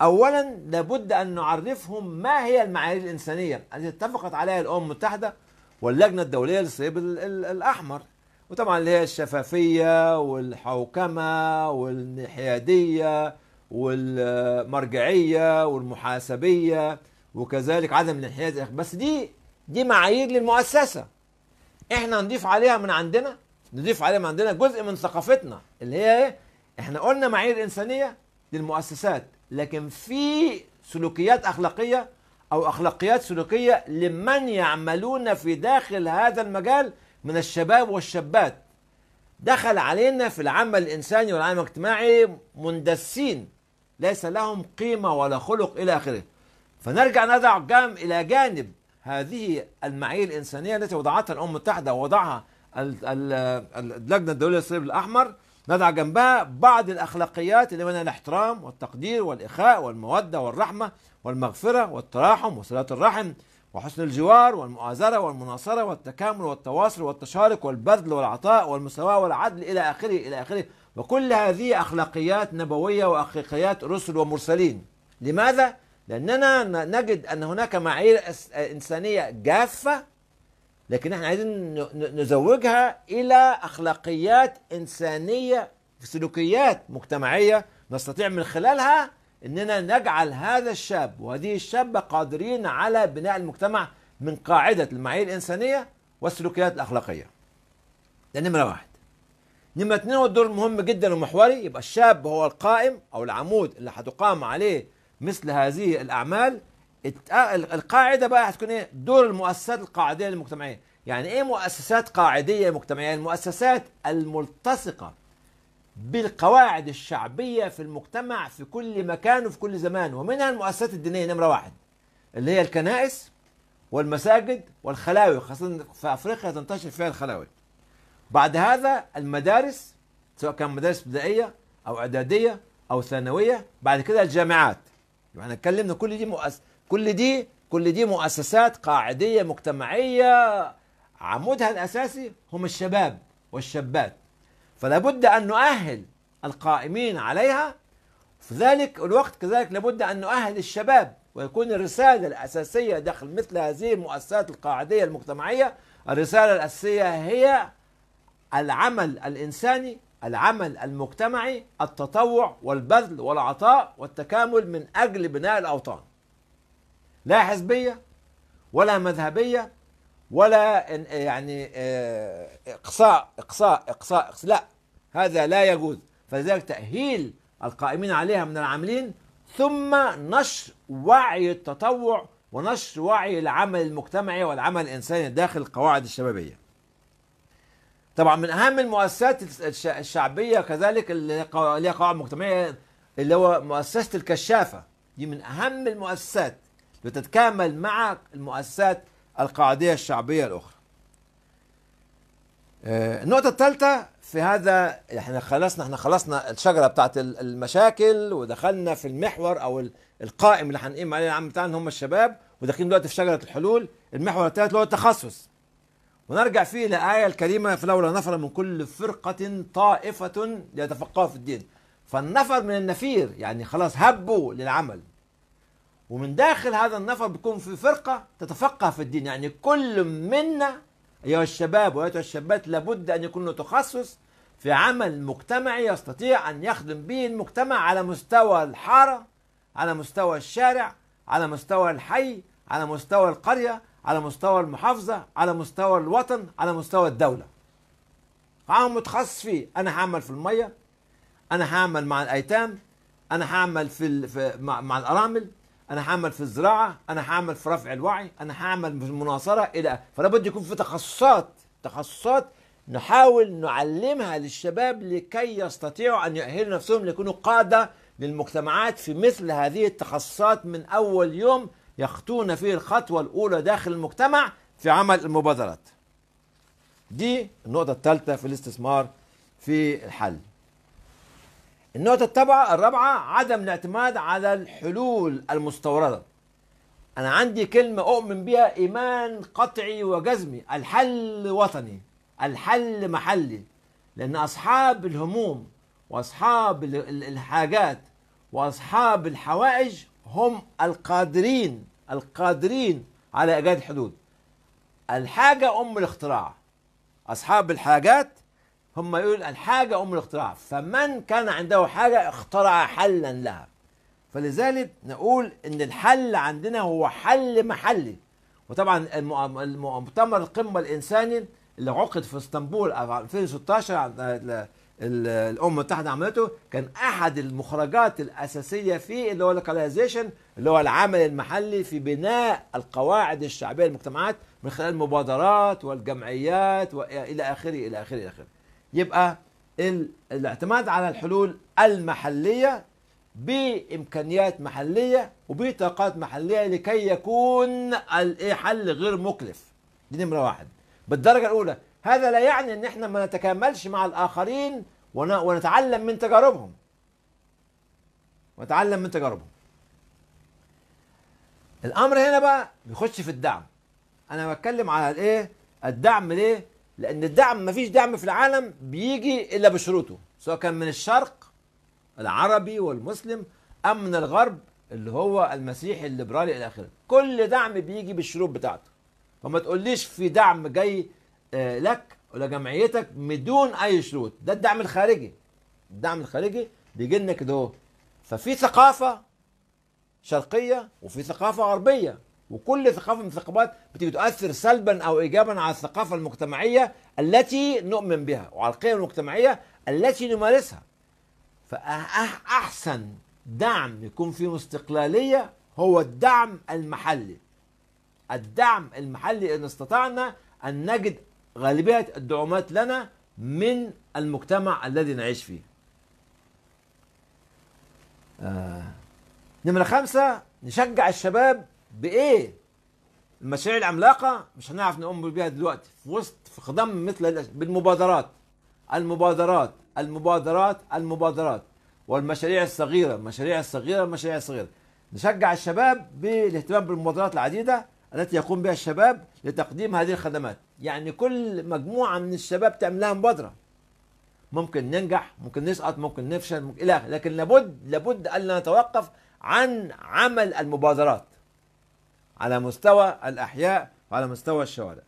اولا لابد ان نعرفهم ما هي المعايير الانسانيه التي اتفقت عليها الامم المتحده واللجنه الدوليه للصليب الاحمر وطبعا اللي هي الشفافية والحوكمة والانحيادية والمرجعية والمحاسبية وكذلك عدم الانحياز بس دي دي معايير للمؤسسة احنا نضيف عليها من عندنا نضيف عليها من عندنا جزء من ثقافتنا اللي هي ايه احنا قلنا معايير إنسانية للمؤسسات لكن في سلوكيات أخلاقية أو أخلاقيات سلوكية لمن يعملون في داخل هذا المجال من الشباب والشابات دخل علينا في العمل الإنساني والعمل الاجتماعي مندسين ليس لهم قيمة ولا خلق إلى آخره فنرجع نضع جام إلى جانب هذه المعايير الإنسانية التي وضعتها الأمم المتحدة ووضعها اللجنة الدولية للصليب الأحمر نضع جنبها بعض الأخلاقيات اللي منها الاحترام والتقدير والإخاء والمودة والرحمة والمغفرة والتراحم وصلاه الرحم وحسن الجوار والمؤازرة والمناصرة والتكامل والتواصل والتشارك والبذل والعطاء والمساواة والعدل إلى آخره إلى آخره وكل هذه أخلاقيات نبوية وأخلاقيات رسل ومرسلين لماذا؟ لأننا نجد أن هناك معايير إنسانية جافة لكن احنا عايزين نزوجها إلى أخلاقيات إنسانية في سلوكيات مجتمعية نستطيع من خلالها اننا نجعل هذا الشاب وهذه الشابه قادرين على بناء المجتمع من قاعده المعايير الانسانيه والسلوكيات الاخلاقيه. ده نمره واحد. نمره اثنين والدور مهم جدا ومحوري يبقى الشاب هو القائم او العمود اللي هتقام عليه مثل هذه الاعمال القاعده بقى هتكون ايه؟ دور المؤسسات القاعديه المجتمعيه، يعني ايه مؤسسات قاعديه مجتمعيه؟ المؤسسات الملتصقه بالقواعد الشعبية في المجتمع في كل مكان وفي كل زمان ومنها المؤسسات الدينية نمرة واحد اللي هي الكنائس والمساجد والخلاوي خاصة في أفريقيا تنتشر فيها الخلاوي بعد هذا المدارس سواء كان مدارس ابتدائية أو إعدادية أو ثانوية بعد كده الجامعات يعني اتكلمنا كل دي مؤس كل دي كل دي مؤسسات قاعدية مجتمعية عمودها الأساسي هم الشباب والشابات فلا بد أن نؤهل القائمين عليها في ذلك الوقت كذلك لابد أن نؤهل الشباب ويكون الرسالة الأساسية داخل مثل هذه المؤسسات القاعدية المجتمعية الرسالة الأساسية هي العمل الإنساني العمل المجتمعي التطوع والبذل والعطاء والتكامل من أجل بناء الأوطان لا حزبية ولا مذهبية ولا يعني آه، اقصاء اقصاء اقصاء, إقصاء لا هذا لا يجوز فلذلك تأهيل القائمين عليها من العاملين ثم نشر وعي التطوع ونشر وعي العمل المجتمعي والعمل الإنساني داخل القواعد الشبابية طبعا من أهم المؤسسات الشعبية كذلك اللي هي قواعد مجتمعية اللي هو مؤسسة الكشافة دي من أهم المؤسسات بتتكامل مع المؤسسات القاعدية الشعبية الأخرى آه، النقطة الثالثة في هذا احنا خلصنا احنا خلصنا الشجره بتاعت المشاكل ودخلنا في المحور او القائم اللي هنقيم عليه العام بتاعنا هم الشباب وداخلين دلوقتي في شجره الحلول المحور الثالث اللي هو التخصص ونرجع فيه للآية الكريمة فلولا نفر من كل فرقة طائفة ليتفقهوا في الدين فالنفر من النفير يعني خلاص هبوا للعمل ومن داخل هذا النفر بيكون في فرقة تتفقه في الدين يعني كل منا أيها الشباب وأيها الشابات لابد أن يكون له تخصص في عمل مجتمعي يستطيع أن يخدم به المجتمع على مستوى الحارة على مستوى الشارع على مستوى الحي على مستوى القرية على مستوى المحافظة على مستوى الوطن على مستوى الدولة عام متخصص فيه أنا هعمل في المية أنا هعمل مع الأيتام أنا هعمل في, في مع, مع الأرامل أنا هعمل في الزراعة أنا هعمل في رفع الوعي أنا هعمل في المناصرة إلى فلا بد يكون في تخصصات تخصصات نحاول نعلمها للشباب لكي يستطيعوا أن يؤهلوا نفسهم ليكونوا قادة للمجتمعات في مثل هذه التخصصات من أول يوم يخطون فيه الخطوة الأولى داخل المجتمع في عمل المبادرات دي النقطة الثالثة في الاستثمار في الحل النقطة الطبعة الرابعة عدم الاعتماد على الحلول المستوردة أنا عندي كلمة أؤمن بها إيمان قطعي وجزمي الحل وطني الحل محلي لأن أصحاب الهموم وأصحاب الحاجات وأصحاب الحوائج هم القادرين القادرين على إيجاد حدود الحاجة أم الاختراع أصحاب الحاجات هم يقول الحاجة أم الاختراع فمن كان عنده حاجة اخترع حلا لها فلذلك نقول إن الحل عندنا هو حل محلي وطبعا المؤتمر القمة الإنساني اللي عقد في اسطنبول 2016 آه، الامم المتحده عملته كان احد المخرجات الاساسيه فيه اللي هو اللوكاليزيشن اللي هو العمل المحلي في بناء القواعد الشعبيه للمجتمعات من خلال المبادرات والجمعيات والى اخره الى اخره الى اخره. يبقى الاعتماد على الحلول المحليه بامكانيات محليه وبطاقات محليه لكي يكون الحل إيه، غير مكلف. دي نمره واحد. بالدرجه الاولى هذا لا يعني ان احنا ما نتكاملش مع الاخرين ونتعلم من تجاربهم ونتعلم من تجاربهم الامر هنا بقى بيخش في الدعم انا بتكلم على الايه الدعم ليه لان الدعم مفيش دعم في العالم بيجي الا بشروطه سواء كان من الشرق العربي والمسلم ام من الغرب اللي هو المسيحي الليبرالي الى اخره كل دعم بيجي بالشروط بتاعته فما تقوليش في دعم جاي آه، لك ولا جمعيتك بدون اي شروط ده الدعم الخارجي الدعم الخارجي بيجي لنا كده ففي ثقافه شرقيه وفي ثقافه غربيه وكل ثقافه من الثقافات بتيجي تؤثر سلبا او ايجابا على الثقافه المجتمعيه التي نؤمن بها وعلى القيم المجتمعيه التي نمارسها فاحسن دعم يكون فيه استقلاليه هو الدعم المحلي الدعم المحلي إن استطعنا أن نجد غالبية الدعومات لنا من المجتمع الذي نعيش فيه آه. نمرة خمسة نشجع الشباب بإيه؟ المشاريع العملاقة مش هنعرف نقوم بيها دلوقتي في وسط في خضم مثل بالمبادرات المبادرات المبادرات المبادرات والمشاريع الصغيرة المشاريع الصغيرة المشاريع الصغيرة نشجع الشباب بالاهتمام بالمبادرات العديدة التي يقوم بها الشباب لتقديم هذه الخدمات يعني كل مجموعة من الشباب تعمل لها مبادرة ممكن ننجح ممكن نسقط ممكن نفشل ممكن لكن لابد لابد ألا نتوقف عن عمل المبادرات على مستوى الأحياء وعلى مستوى الشوارع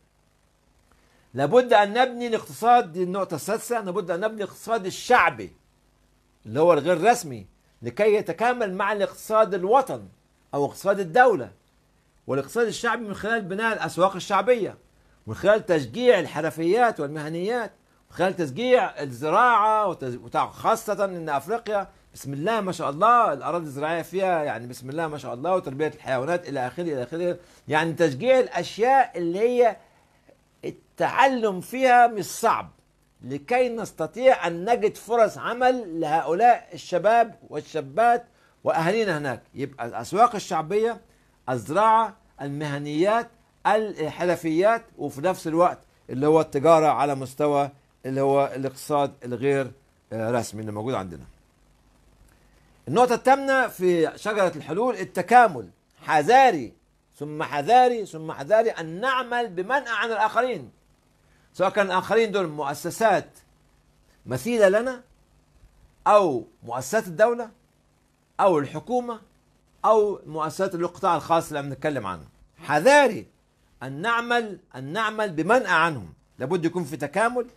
لابد أن نبني الاقتصاد دي النقطة السادسة لابد أن نبني الاقتصاد الشعبي اللي هو الغير رسمي لكي يتكامل مع الاقتصاد الوطن أو اقتصاد الدولة والاقتصاد الشعبي من خلال بناء الأسواق الشعبية من خلال تشجيع الحرفيات والمهنيات من خلال تشجيع الزراعة وخاصة أن أفريقيا بسم الله ما شاء الله الأراضي الزراعية فيها يعني بسم الله ما شاء الله وتربية الحيوانات إلى آخره إلى آخره يعني تشجيع الأشياء اللي هي التعلم فيها مش صعب لكي نستطيع أن نجد فرص عمل لهؤلاء الشباب والشابات وأهالينا هناك يبقى الأسواق الشعبية الزراعة المهنيات الحرفيات وفي نفس الوقت اللي هو التجارة على مستوى اللي هو الاقتصاد الغير آه، رسمي اللي موجود عندنا النقطة الثامنة في شجرة الحلول التكامل حذاري ثم حذاري ثم حذاري أن نعمل بمنأى عن الآخرين سواء كان الآخرين دول مؤسسات مثيلة لنا أو مؤسسات الدولة أو الحكومة أو مؤسسات القطاع الخاص اللي بنتكلم عنه حذاري أن نعمل أن نعمل بمنأى عنهم لابد يكون في تكامل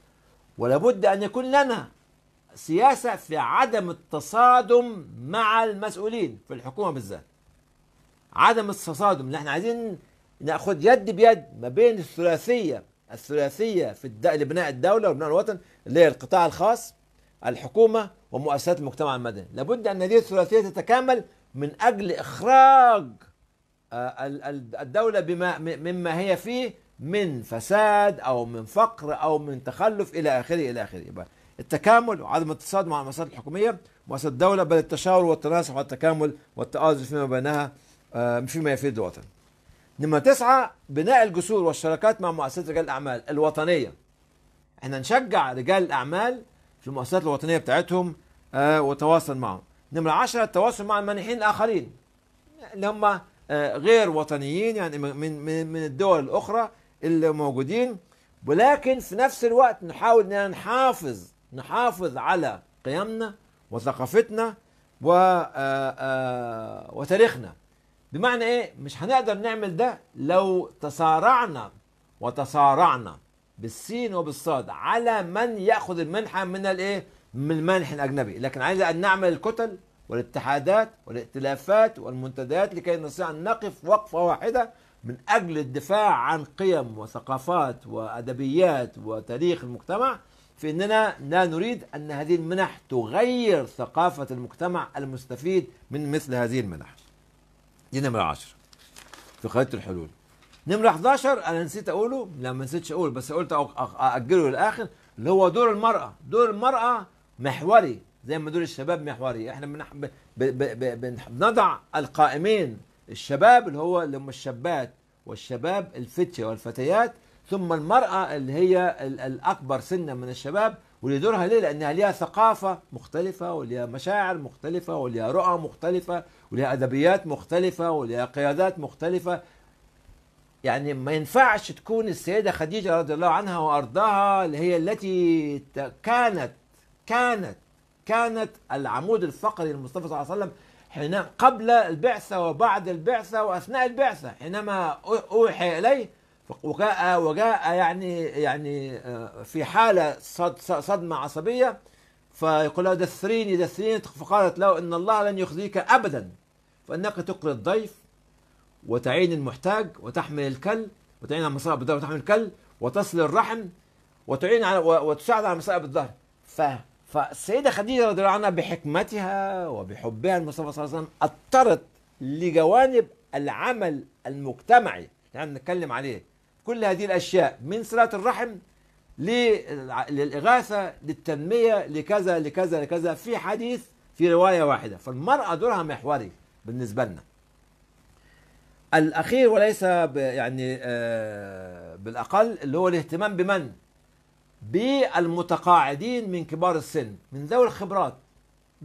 ولابد أن يكون لنا سياسة في عدم التصادم مع المسؤولين في الحكومة بالذات عدم التصادم نحن عايزين ناخذ يد بيد ما بين الثلاثيه الثلاثيه في الد... لبناء الدوله وبناء الوطن اللي هي القطاع الخاص الحكومه ومؤسسات المجتمع المدني لابد ان هذه الثلاثيه تتكامل من أجل إخراج آه، الدولة بما مما هي فيه من فساد أو من فقر أو من تخلف إلى آخره إلى آخره يبقى التكامل وعدم التصاد مع المصالح الحكومية مؤسسة الدولة بل التشاور والتناسق والتكامل والتآزر فيما بينها آه، فيما يفيد الوطن نما تسعة بناء الجسور والشراكات مع مؤسسات رجال الأعمال الوطنية احنا نشجع رجال الأعمال في المؤسسات الوطنية بتاعتهم آه، وتواصل معهم نمرة عشرة التواصل مع المانحين الآخرين اللي هم آه، غير وطنيين يعني من من من الدول الأخرى اللي موجودين ولكن في نفس الوقت نحاول أننا نحافظ نحافظ على قيمنا وثقافتنا و آه، آه، وتاريخنا بمعنى ايه مش هنقدر نعمل ده لو تصارعنا وتصارعنا بالسين وبالصاد على من ياخذ المنحه من الايه من مانح أجنبي لكن عايز أن نعمل الكتل والاتحادات والائتلافات والمنتديات لكي نستطيع أن نقف وقفة واحدة من أجل الدفاع عن قيم وثقافات وأدبيات وتاريخ المجتمع في أننا لا نريد أن هذه المنح تغير ثقافة المجتمع المستفيد من مثل هذه المنح دي نمرة 10 في خريطة الحلول نمرة 11 أنا نسيت أقوله لا ما نسيتش أقول بس قلت أجله للآخر اللي هو دور المرأة دور المرأة محوري زي ما دول الشباب محوري احنا بنضع القائمين الشباب اللي هو اللي هم الشابات والشباب الفتية والفتيات ثم المرأة اللي هي الأكبر سنا من الشباب واللي دورها ليه؟ لأنها ليها ثقافة مختلفة وليها مشاعر مختلفة وليها رؤى مختلفة وليها أدبيات مختلفة وليها قيادات مختلفة يعني ما ينفعش تكون السيدة خديجة رضي الله عنها وأرضاها اللي هي التي كانت كانت كانت العمود الفقري للمصطفى صلى الله عليه وسلم حين قبل البعثة وبعد البعثة وأثناء البعثة حينما أوحي إليه وجاء وجاء يعني يعني آه، في حالة صدمة عصبية فيقول له دثريني دثريني فقالت له إن الله لن يخزيك أبدا فإنك تقري الضيف وتعين المحتاج وتحمل الكل وتعين على مصائب الظهر وتحمل الكل وتصل الرحم وتعين على وتساعد على مصائب الظهر ف فالسيدة خديجة رضي الله عنها بحكمتها وبحبها للمصطفى صلى الله عليه وسلم اضطرت لجوانب العمل المجتمعي اللي يعني بنتكلم عليه كل هذه الأشياء من صلاة الرحم للإغاثة للتنمية لكذا لكذا لكذا في حديث في رواية واحدة فالمرأة دورها محوري بالنسبة لنا الأخير وليس يعني آه، بالأقل اللي هو الاهتمام بمن بالمتقاعدين من كبار السن من ذوي الخبرات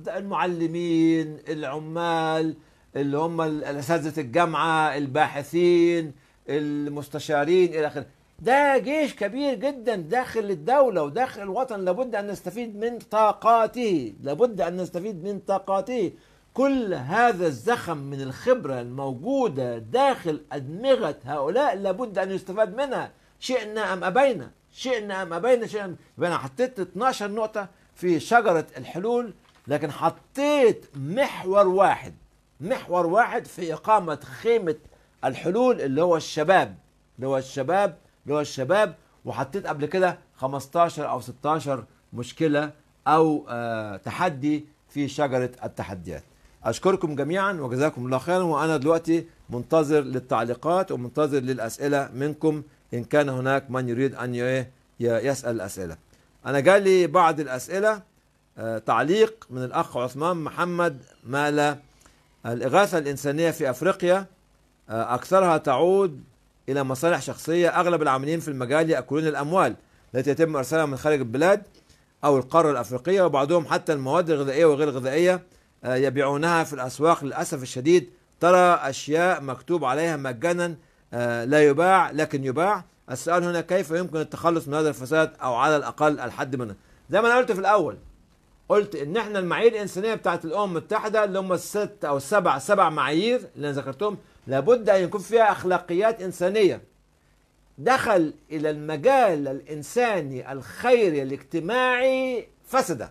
المعلمين العمال اللي هم الاساتذه الجامعه الباحثين المستشارين الى اخره ده جيش كبير جدا داخل الدوله وداخل الوطن لابد ان نستفيد من طاقاته لابد ان نستفيد من طاقاته كل هذا الزخم من الخبره الموجوده داخل ادمغه هؤلاء لابد ان يستفاد منها شئنا ام ابينا شئنا ما بين شئنا انا حطيت 12 نقطه في شجره الحلول لكن حطيت محور واحد محور واحد في اقامه خيمه الحلول اللي هو الشباب اللي هو الشباب اللي هو الشباب وحطيت قبل كده 15 او 16 مشكله او آه، تحدي في شجره التحديات اشكركم جميعا وجزاكم الله خيرا وانا دلوقتي منتظر للتعليقات ومنتظر للاسئله منكم إن كان هناك من يريد أن يسأل الأسئلة أنا جالي بعض الأسئلة آه، تعليق من الأخ عثمان محمد مال آه، الإغاثة الإنسانية في أفريقيا آه، أكثرها تعود إلى مصالح شخصية أغلب العاملين في المجال يأكلون الأموال التي يتم إرسالها من خارج البلاد أو القارة الأفريقية وبعضهم حتى المواد الغذائية وغير الغذائية يبيعونها في الأسواق للأسف الشديد ترى أشياء مكتوب عليها مجانا آه، لا يباع لكن يباع السؤال هنا كيف يمكن التخلص من هذا الفساد أو على الأقل الحد منه زي ما أنا قلت في الأول قلت ان احنا المعايير الانسانيه بتاعت الامم المتحده اللي هم الست او السبع سبع معايير اللي انا ذكرتهم لابد ان يكون فيها اخلاقيات انسانيه دخل الى المجال الانساني الخيري الاجتماعي فسد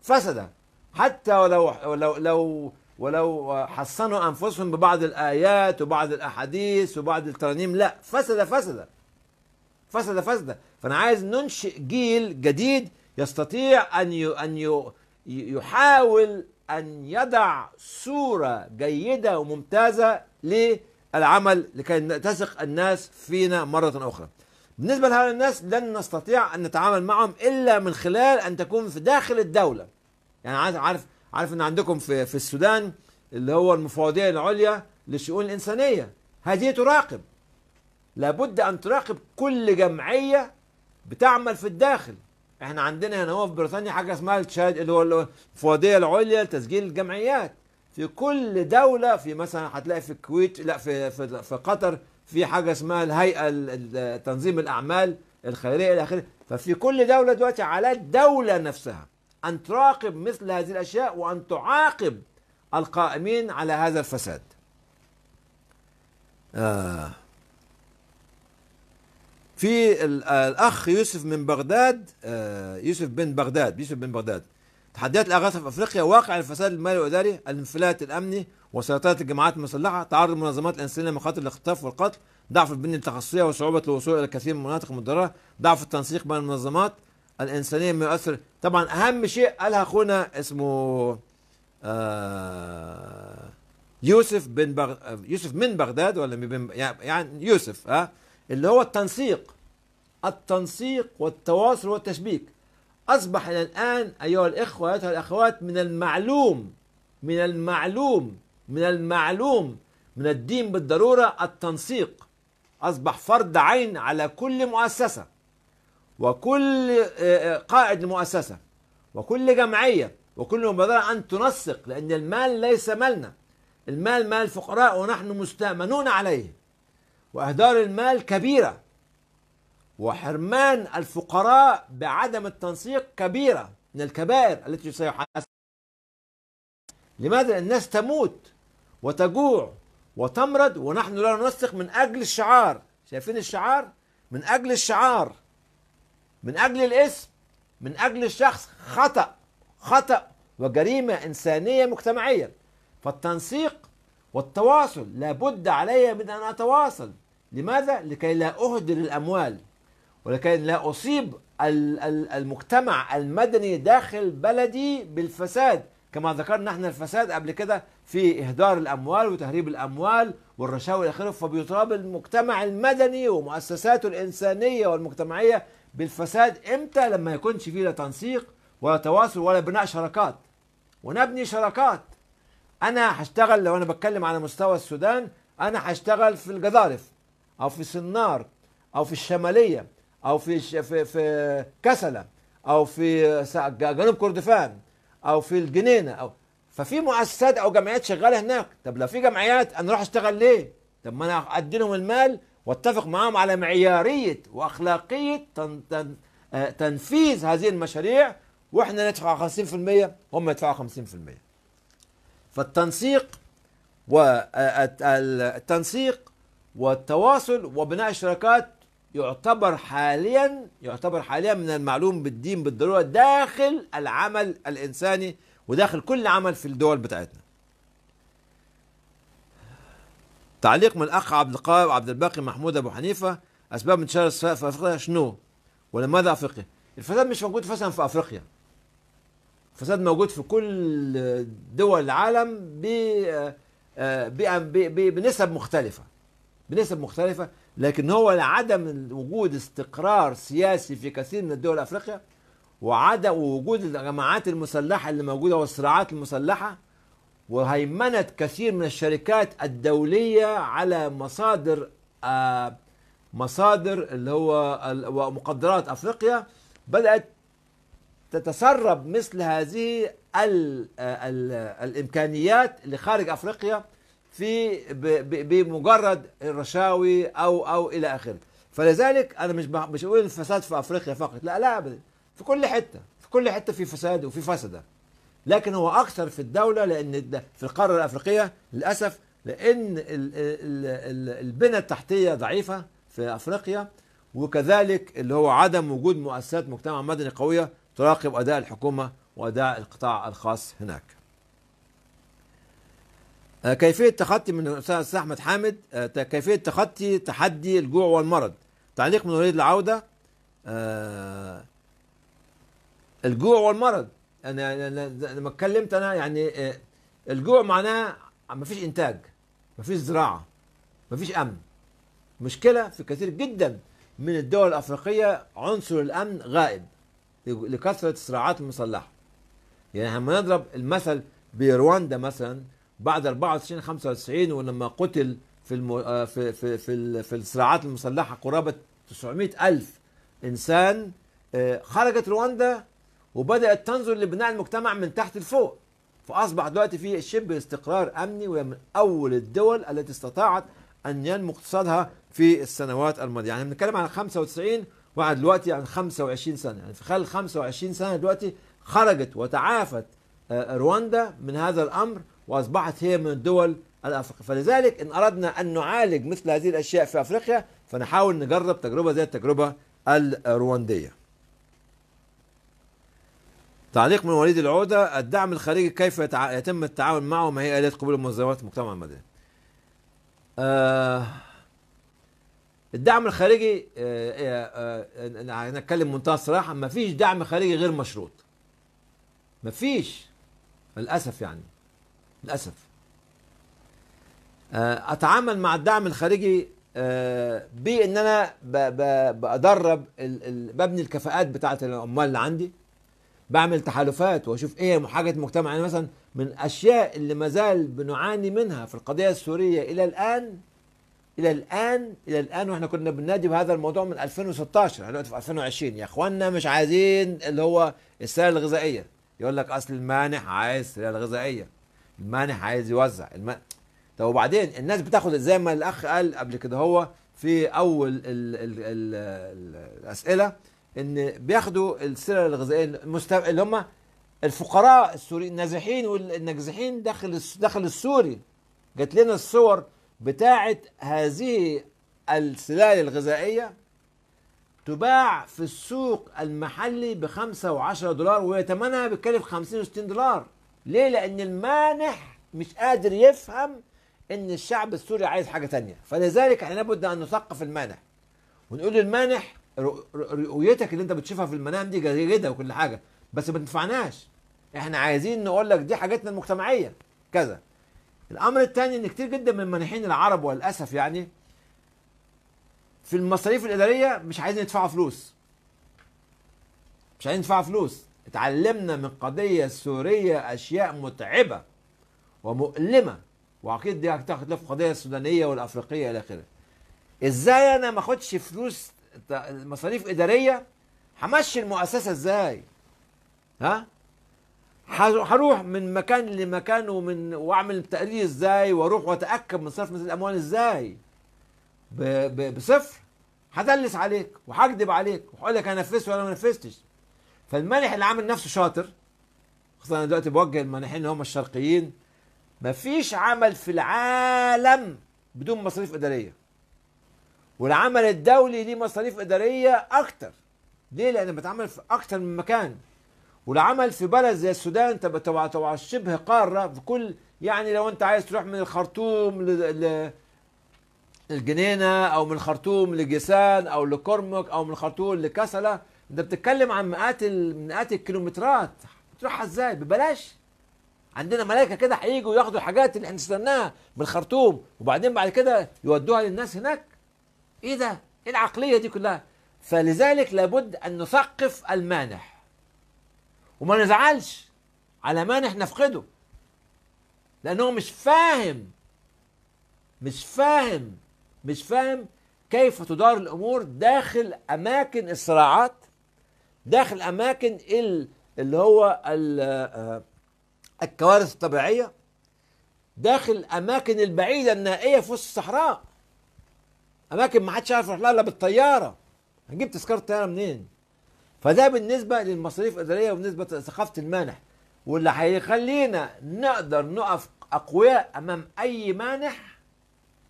فسد حتى ولو لو لو ولو حصنوا أنفسهم ببعض الآيات وبعض الأحاديث وبعض الترانيم لا فسد فسد فسد فسد فأنا عايز ننشئ جيل جديد يستطيع أن أن يحاول أن يضع صورة جيدة وممتازة للعمل لكي تثق الناس فينا مرة أخرى بالنسبة لهؤلاء الناس لن نستطيع أن نتعامل معهم إلا من خلال أن تكون في داخل الدولة يعني عارف عارف ان عندكم في في السودان اللي هو المفوضيه العليا للشؤون الانسانيه هذه تراقب لابد ان تراقب كل جمعيه بتعمل في الداخل احنا عندنا هنا هو في بريطانيا حاجه اسمها التشاد اللي هو المفوضيه العليا لتسجيل الجمعيات في كل دوله في مثلا هتلاقي في الكويت لا في في, في قطر في حاجه اسمها الهيئه تنظيم الاعمال الخيريه الى اخره ففي كل دوله دلوقتي على الدوله نفسها أن تراقب مثل هذه الأشياء وأن تعاقب القائمين على هذا الفساد آه. في الأخ يوسف من بغداد آه يوسف بن بغداد يوسف بن بغداد تحديات الأغاثة في أفريقيا واقع الفساد المالي والإداري الانفلات الأمني وسيطرة الجماعات المسلحة تعرض المنظمات الإنسانية لمخاطر الاختطاف والقتل ضعف البنية التخصصية وصعوبة الوصول إلى كثير من المناطق المتضررة ضعف التنسيق بين المنظمات الإنسانية من أثر طبعا أهم شيء قالها أخونا اسمه آه، يوسف بن بغ... يوسف من بغداد ولا من يعني يوسف ها اللي هو التنسيق التنسيق والتواصل والتشبيك أصبح إلى الآن أيها الإخوة أيها الأخوات من المعلوم من المعلوم من المعلوم من الدين بالضرورة التنسيق أصبح فرض عين على كل مؤسسة وكل آه، آه، قائد مؤسسة وكل جمعية وكل مبادرة أن تنسق لأن المال ليس مالنا المال مال الفقراء ونحن مستأمنون عليه وأهدار المال كبيرة وحرمان الفقراء بعدم التنسيق كبيرة من الكبائر التي سيحاسب لماذا الناس تموت وتجوع وتمرض ونحن لا ننسق من أجل الشعار شايفين الشعار من أجل الشعار من أجل الاسم من أجل الشخص خطأ خطأ وجريمة إنسانية مجتمعية فالتنسيق والتواصل لابد علي من أن أتواصل لماذا؟ لكي لا أهدر الأموال ولكي لا أصيب المجتمع المدني داخل بلدي بالفساد كما ذكرنا احنا الفساد قبل كده في إهدار الأموال وتهريب الأموال والرشاوى إلى آخره فبيطالب المجتمع المدني ومؤسساته الإنسانية والمجتمعية بالفساد امتى لما يكونش فيه لا تنسيق ولا تواصل ولا بناء شراكات ونبني شراكات انا هشتغل لو انا بتكلم على مستوى السودان انا هشتغل في الجزارف او في سنار او في الشماليه او في في, في كسله او في جنوب كردفان او في الجنينه او ففي مؤسسات او جمعيات شغاله هناك طب لو في جمعيات انا اروح اشتغل ليه طب ما انا ادي لهم المال واتفق معهم على معيارية وأخلاقية آه، تنفيذ هذه المشاريع وإحنا ندفع 50% هم يدفعوا 50% فالتنسيق والتنسيق آه، والتواصل وبناء الشراكات يعتبر حاليا يعتبر حاليا من المعلوم بالدين بالضروره داخل العمل الانساني وداخل كل عمل في الدول بتاعتنا تعليق من الاخ عبد القاهر عبد الباقي محمود ابو حنيفه اسباب انتشار الفساد في افريقيا شنو؟ ولماذا افريقيا؟ الفساد مش موجود فساد في افريقيا. الفساد موجود في كل دول العالم آه، ب بنسب مختلفه. بنسب مختلفه لكن هو عدم وجود استقرار سياسي في كثير من الدول الافريقيه وعدم وجود الجماعات المسلحه اللي موجوده والصراعات المسلحه وهيمنت كثير من الشركات الدولية على مصادر آه، مصادر اللي هو ومقدرات افريقيا بدات تتسرب مثل هذه ال آه، ال آه، الامكانيات اللي خارج افريقيا في بمجرد الرشاوي او او الى اخره فلذلك انا مش مش بقول الفساد في افريقيا فقط لا لا ابدا في كل حته في كل حته في فساد وفي فسده لكن هو اكثر في الدوله لان في القاره الافريقيه للاسف لان البنى التحتيه ضعيفه في افريقيا وكذلك اللي هو عدم وجود مؤسسات مجتمع مدني قويه تراقب اداء الحكومه واداء القطاع الخاص هناك. آه، كيفيه تخطي من الاستاذ احمد حامد آه، كيفيه تخطي تحدي الجوع والمرض تعليق من وليد العوده آه، الجوع والمرض انا لما اتكلمت انا يعني آه، الجوع معناه ما فيش انتاج ما فيش زراعه ما فيش امن مشكله في كثير جدا من الدول الافريقيه عنصر الامن غائب لكثره الصراعات المسلحه يعني لما نضرب المثل برواندا مثلا بعد 94 95 ولما قتل في المو... آه، في في في, في الصراعات المسلحه قرابه 900 الف انسان آه، خرجت رواندا وبدات تنظر لبناء المجتمع من تحت لفوق فاصبح دلوقتي في شبه استقرار امني وهي من اول الدول التي استطاعت ان ينمو اقتصادها في السنوات الماضيه يعني بنتكلم عن 95 وعلى دلوقتي عن يعني 25 سنه يعني في خلال 25 سنه دلوقتي خرجت وتعافت آه، رواندا من هذا الامر واصبحت هي من الدول الافريقيه فلذلك ان اردنا ان نعالج مثل هذه الاشياء في افريقيا فنحاول نجرب تجربه زي التجربه الروانديه تعليق من وليد العودة الدعم الخارجي كيف يتم التعاون معه ما هي آلية قبول المنظمات المجتمع المدني آه الدعم الخارجي آه آه هنتكلم آه، منتهى الصراحة ما فيش دعم خارجي غير مشروط ما فيش للأسف يعني للأسف آه، أتعامل مع الدعم الخارجي آه، بان انا بأدرب ببني الكفاءات بتاعه العمال اللي عندي بعمل تحالفات واشوف ايه محاجه المجتمع يعني مثلا من الاشياء اللي ما زال بنعاني منها في القضيه السوريه الى الان الى الان الى الان واحنا كنا بننادي بهذا الموضوع من 2016 دلوقتي في 2020 يا اخوانا مش عايزين اللي هو السله الغذائيه يقول لك اصل المانح عايز سله غذائيه المانح عايز يوزع الم... طب وبعدين الناس بتاخد زي ما الاخ قال قبل كده هو في اول الـ الـ الـ الاسئله ان بياخدوا السلع الغذائيه المست... اللي هم الفقراء السوريين النازحين والناجزحين داخل داخل السوري جات لنا الصور بتاعه هذه السلال الغذائيه تباع في السوق المحلي بخمسة 10 دولار ويتمنها بتكلف و60 دولار ليه لأن المانح مش قادر يفهم ان الشعب السوري عايز حاجة تانية فلذلك احنا لابد أن نثقف المانح ونقول للمانح رؤيتك اللي انت بتشوفها في المنام دي جيده وكل حاجه بس ما تنفعناش احنا عايزين نقول لك دي حاجتنا المجتمعيه كذا الامر الثاني ان كتير جدا من المانحين العرب وللاسف يعني في المصاريف الاداريه مش عايزين يدفعوا فلوس مش عايزين يدفعوا فلوس اتعلمنا من قضيه سوريه اشياء متعبه ومؤلمه واكيد دي هتاخد في القضيه السودانيه والافريقيه الى اخره ازاي انا ما اخدش فلوس مصاريف اداريه همشي المؤسسه ازاي ها هروح من مكان لمكان ومن واعمل تقرير ازاي واروح واتاكد من صرف مثل الاموال ازاي ب... ب... بصفر هدلس عليك وهكذب عليك وهقول لك انا نفذت ولا ما نفذتش فالمانح اللي عامل نفسه شاطر خصوصا انا دلوقتي بوجه المانحين اللي هم الشرقيين مفيش عمل في العالم بدون مصاريف اداريه والعمل الدولي ليه مصاريف إدارية أكتر ليه؟ لأن بتعمل في أكتر من مكان والعمل في بلد زي السودان تبقى تبع شبه قارة في كل يعني لو أنت عايز تروح من الخرطوم ل... الجنينة أو من الخرطوم لجيسان أو لكرمك أو من الخرطوم لكسلة أنت بتتكلم عن مئات مئات الكيلومترات تروحها إزاي؟ ببلاش عندنا ملائكه كده هيجوا ياخدوا الحاجات اللي احنا استناها من الخرطوم وبعدين بعد كده يودوها للناس هناك ايه ده ايه العقليه دي كلها فلذلك لابد ان نثقف المانح وما نزعلش على مانح نفقده لانه مش فاهم مش فاهم مش فاهم كيف تدار الامور داخل اماكن الصراعات داخل اماكن اللي هو الكوارث الطبيعيه داخل اماكن البعيده النائيه في وسط الصحراء اماكن ما حدش عارف يروح لها الا بالطياره هنجيب تذكره طياره منين فده بالنسبه للمصاريف الاداريه وبالنسبه لثقافه المانح واللي هيخلينا نقدر نقف اقوياء امام اي مانح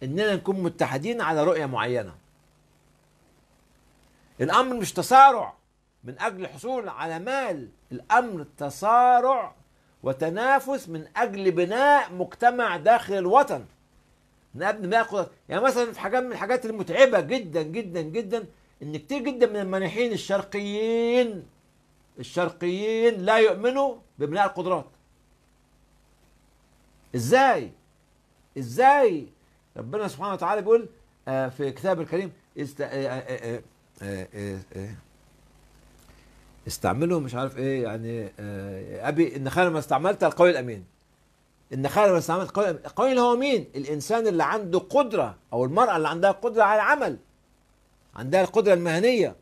اننا نكون متحدين على رؤيه معينه الامر مش تسارع من اجل الحصول على مال الامر تسارع وتنافس من اجل بناء مجتمع داخل الوطن من ما ياخد يعني مثلا في حاجات من الحاجات المتعبه جدا جدا جدا ان كتير جدا من المانحين الشرقيين الشرقيين لا يؤمنوا ببناء القدرات ازاي ازاي ربنا سبحانه وتعالى بيقول آه، في كتاب الكريم است... آه، آه، استعمله مش عارف ايه يعني ابي ان خير ما استعملت القوي الامين ان لو استعملت قوانين القوانين هو مين؟ الانسان اللي عنده قدره او المراه اللي عندها قدره على العمل عندها القدره المهنيه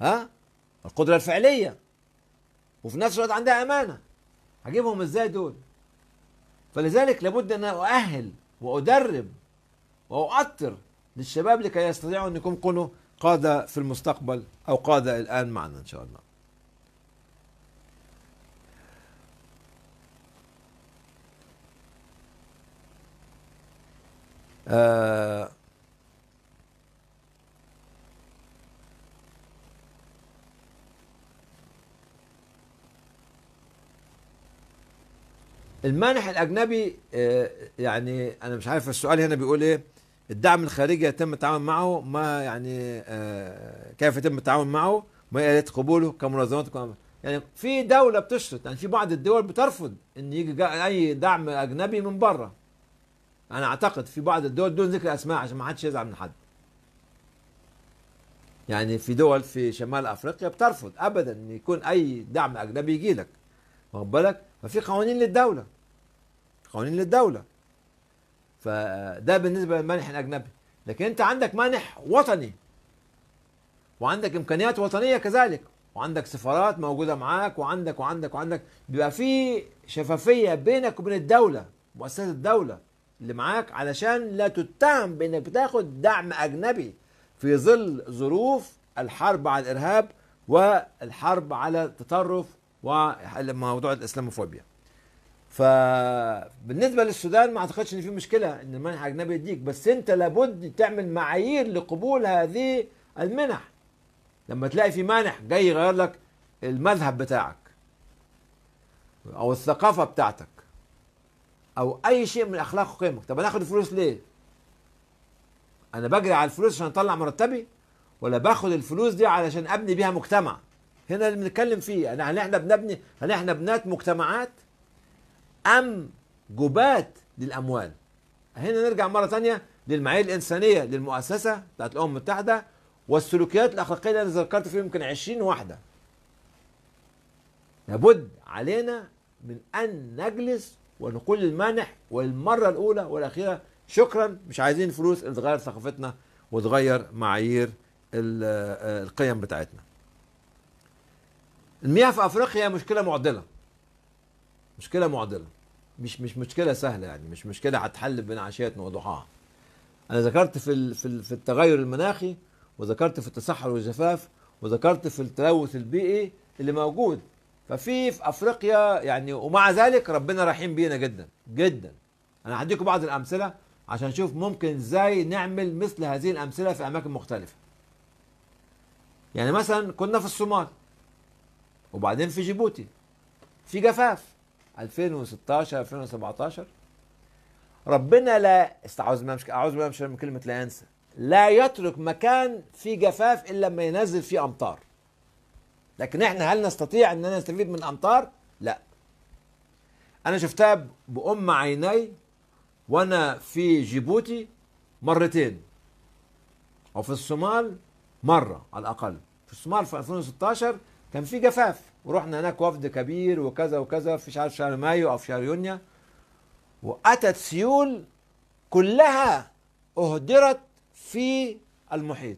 ها القدره الفعليه وفي نفس الوقت عندها امانه هجيبهم ازاي دول؟ فلذلك لابد ان اؤهل وادرب واؤطر للشباب لكي يستطيعوا ان يكونوا قاده في المستقبل او قاده الان معنا ان شاء الله آه، المانح الاجنبي آه، يعني انا مش عارف السؤال هنا بيقول ايه الدعم الخارجي يتم التعامل معه ما يعني آه، كيف يتم التعامل معه ما اليه قبوله كمنظمات يعني في دوله بتشرط يعني في بعض الدول بترفض ان يجي اي دعم اجنبي من بره انا اعتقد في بعض الدول دون ذكر اسماء عشان ما حدش يزعل من حد يعني في دول في شمال افريقيا بترفض ابدا ان يكون اي دعم اجنبي يجي لك واخد بالك ففي قوانين للدوله قوانين للدوله فده بالنسبه للمانح الاجنبي لكن انت عندك مانح وطني وعندك امكانيات وطنيه كذلك وعندك سفارات موجوده معاك وعندك وعندك وعندك بيبقى في شفافيه بينك وبين الدوله مؤسسه الدوله اللي معاك علشان لا تتهم بانك بتاخد دعم اجنبي في ظل ظروف الحرب على الارهاب والحرب على التطرف وموضوع الاسلاموفوبيا. فبالنسبه للسودان ما اعتقدش ان في مشكله ان المنح اجنبي يديك بس انت لابد تعمل معايير لقبول هذه المنح. لما تلاقي في مانح جاي يغير لك المذهب بتاعك او الثقافه بتاعتك او اي شيء من اخلاق وقيمك طب انا اخد الفلوس ليه انا بجري على الفلوس عشان اطلع مرتبي ولا باخد الفلوس دي علشان ابني بيها مجتمع هنا اللي بنتكلم فيه انا يعني هل احنا بنبني هل احنا بنات مجتمعات ام جبات للاموال هنا نرجع مره ثانيه للمعايير الانسانيه للمؤسسه بتاعت الامم المتحده والسلوكيات الاخلاقيه اللي انا ذكرت فيها يمكن 20 واحده لابد علينا من ان نجلس ونقول المانح والمرة الأولى والأخيرة شكرا مش عايزين فلوس تغير ثقافتنا وتغير معايير آه، القيم بتاعتنا المياه في أفريقيا مشكلة معضلة مشكلة معضلة مش مش مشكلة سهلة يعني مش مشكلة هتحل بين عشية وضحاها أنا ذكرت في في التغير المناخي وذكرت في التصحر والجفاف وذكرت في التلوث البيئي اللي موجود ففي في افريقيا يعني ومع ذلك ربنا رحيم بينا جدا جدا انا هديكم بعض الامثله عشان نشوف ممكن ازاي نعمل مثل هذه الامثله في اماكن مختلفه يعني مثلا كنا في الصومال وبعدين في جيبوتي في جفاف 2016 2017 ربنا لا استعوذ بالله اعوذ بالله من كلمه لا ينسى لا يترك مكان فيه جفاف الا لما ينزل فيه امطار لكن احنا هل نستطيع ان نستفيد من الامطار لا انا شفتها بام عيني وانا في جيبوتي مرتين وفي الصومال مره على الاقل في الصومال في 2016 كان في جفاف ورحنا هناك وفد كبير وكذا وكذا في شهر شهر مايو او في شهر يونيو واتت سيول كلها اهدرت في المحيط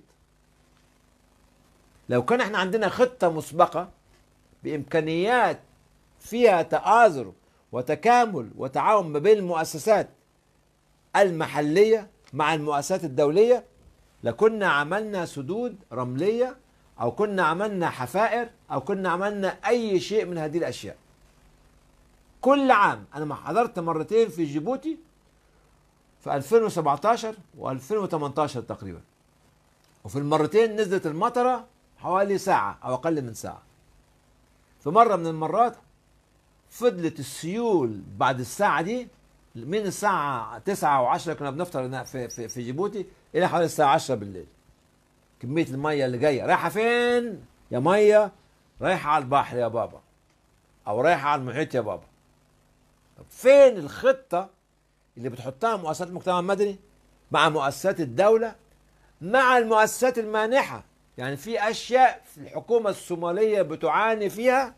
لو كان احنا عندنا خطة مسبقة بإمكانيات فيها تآزر وتكامل وتعاون ما بين المؤسسات المحلية مع المؤسسات الدولية لكنا عملنا سدود رملية أو كنا عملنا حفائر أو كنا عملنا أي شيء من هذه الأشياء كل عام أنا ما حضرت مرتين في جيبوتي في 2017 و2018 تقريبا وفي المرتين نزلت المطرة حوالي ساعة أو أقل من ساعة في مرة من المرات فضلت السيول بعد الساعة دي من الساعة 9 أو 10 كنا بنفطر هنا في, في, في جيبوتي إلى حوالي الساعة 10 بالليل كمية المية اللي جاية رايحة فين؟ يا مية رايحة على البحر يا بابا أو رايحة على المحيط يا بابا طب فين الخطة اللي بتحطها مؤسسات المجتمع المدني مع مؤسسات الدولة مع المؤسسات المانحة يعني في اشياء في الحكومه الصوماليه بتعاني فيها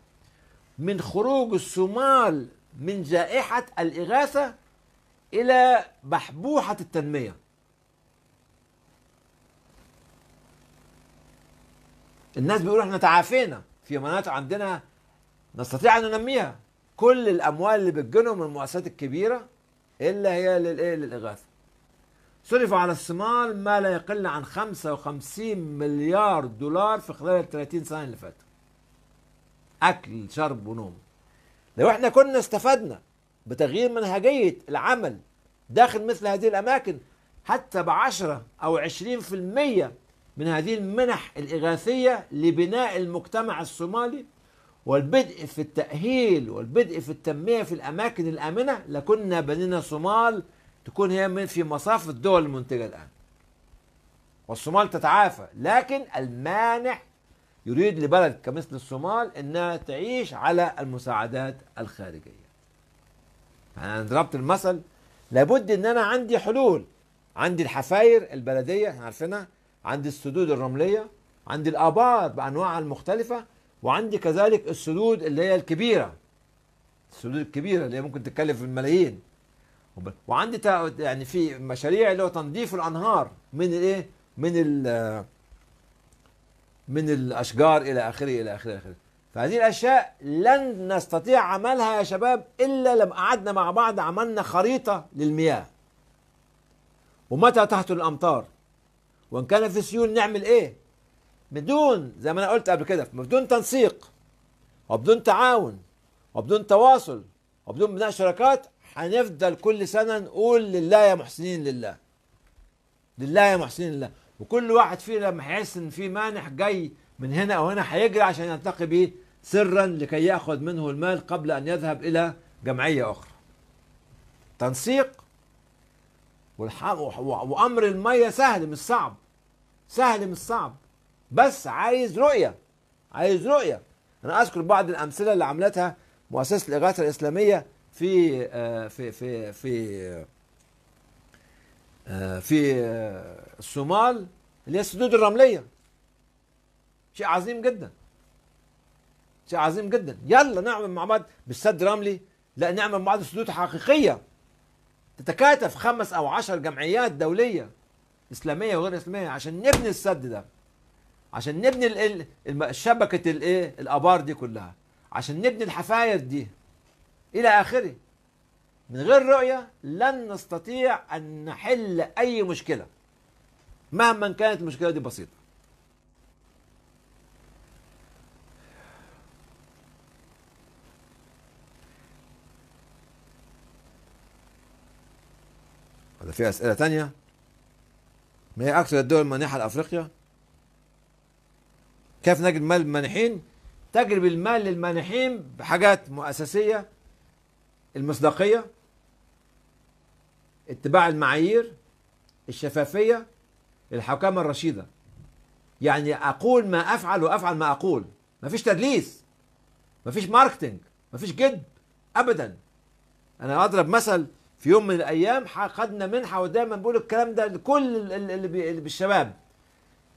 من خروج الصومال من جائحه الاغاثه الى بحبوحه التنميه الناس بيقولوا احنا تعافينا في مناطق عندنا نستطيع ان ننميها كل الاموال اللي بتجيلهم من المؤسسات الكبيره الا هي للايه للاغاثه صرف على الثمار ما لا يقل عن 55 مليار دولار في خلال ال 30 سنة اللي فاتت. أكل شرب ونوم. لو احنا كنا استفدنا بتغيير منهجية العمل داخل مثل هذه الأماكن حتى ب 10 أو 20% من هذه المنح الإغاثية لبناء المجتمع الصومالي والبدء في التأهيل والبدء في التنمية في الأماكن الآمنة لكنا بنينا صومال تكون هي من في مصاف الدول المنتجة الآن والصومال تتعافى لكن المانع يريد لبلد كمثل الصومال أنها تعيش على المساعدات الخارجية يعني أنا ضربت المثل لابد أن أنا عندي حلول عندي الحفاير البلدية احنا عارفينها عندي السدود الرملية عندي الآبار بأنواعها المختلفة وعندي كذلك السدود اللي هي الكبيرة السدود الكبيرة اللي هي ممكن تتكلف الملايين وعندي يعني في مشاريع اللي هو تنظيف الانهار من الايه؟ من ال من الاشجار الى اخره الى اخره الى اخره. فهذه الاشياء لن نستطيع عملها يا شباب الا لما قعدنا مع بعض عملنا خريطه للمياه. ومتى تحت الامطار؟ وان كان في سيول نعمل ايه؟ بدون زي ما انا قلت قبل كده بدون تنسيق وبدون تعاون وبدون تواصل وبدون بناء شراكات هنفضل كل سنة نقول لله يا محسنين لله لله يا محسنين لله وكل واحد فينا لما هيحس ان في مانح جاي من هنا او هنا هيجري عشان يلتقي به سرا لكي ياخذ منه المال قبل ان يذهب الى جمعيه اخرى. تنسيق وامر الميه سهل مش صعب. سهل مش صعب. بس عايز رؤيه. عايز رؤيه. انا اذكر بعض الامثله اللي عملتها مؤسسه الاغاثه الاسلاميه آه، في في في آه، في في آه، الصومال اللي هي السدود الرمليه شيء عظيم جدا شيء عظيم جدا يلا نعمل مع بعض مش سد رملي لا نعمل مع بعض سدود حقيقيه تتكاتف خمس او عشر جمعيات دوليه اسلاميه وغير اسلاميه عشان نبني السد ده عشان نبني شبكه الايه الابار دي كلها عشان نبني الحفاير دي إلى آخره من غير رؤية لن نستطيع أن نحل أي مشكلة مهما كانت المشكلة دي بسيطة ولا في أسئلة تانية ما هي أكثر الدول المانحه لأفريقيا كيف نجد مال المانحين تجرب المال للمانحين بحاجات مؤسسية المصداقية اتباع المعايير الشفافية الحكامة الرشيدة يعني أقول ما أفعل وأفعل ما أقول مفيش تدليس مفيش ماركتينج مفيش جد أبدا أنا أضرب مثل في يوم من الأيام خدنا منحة ودايما بقول الكلام ده لكل اللي بالشباب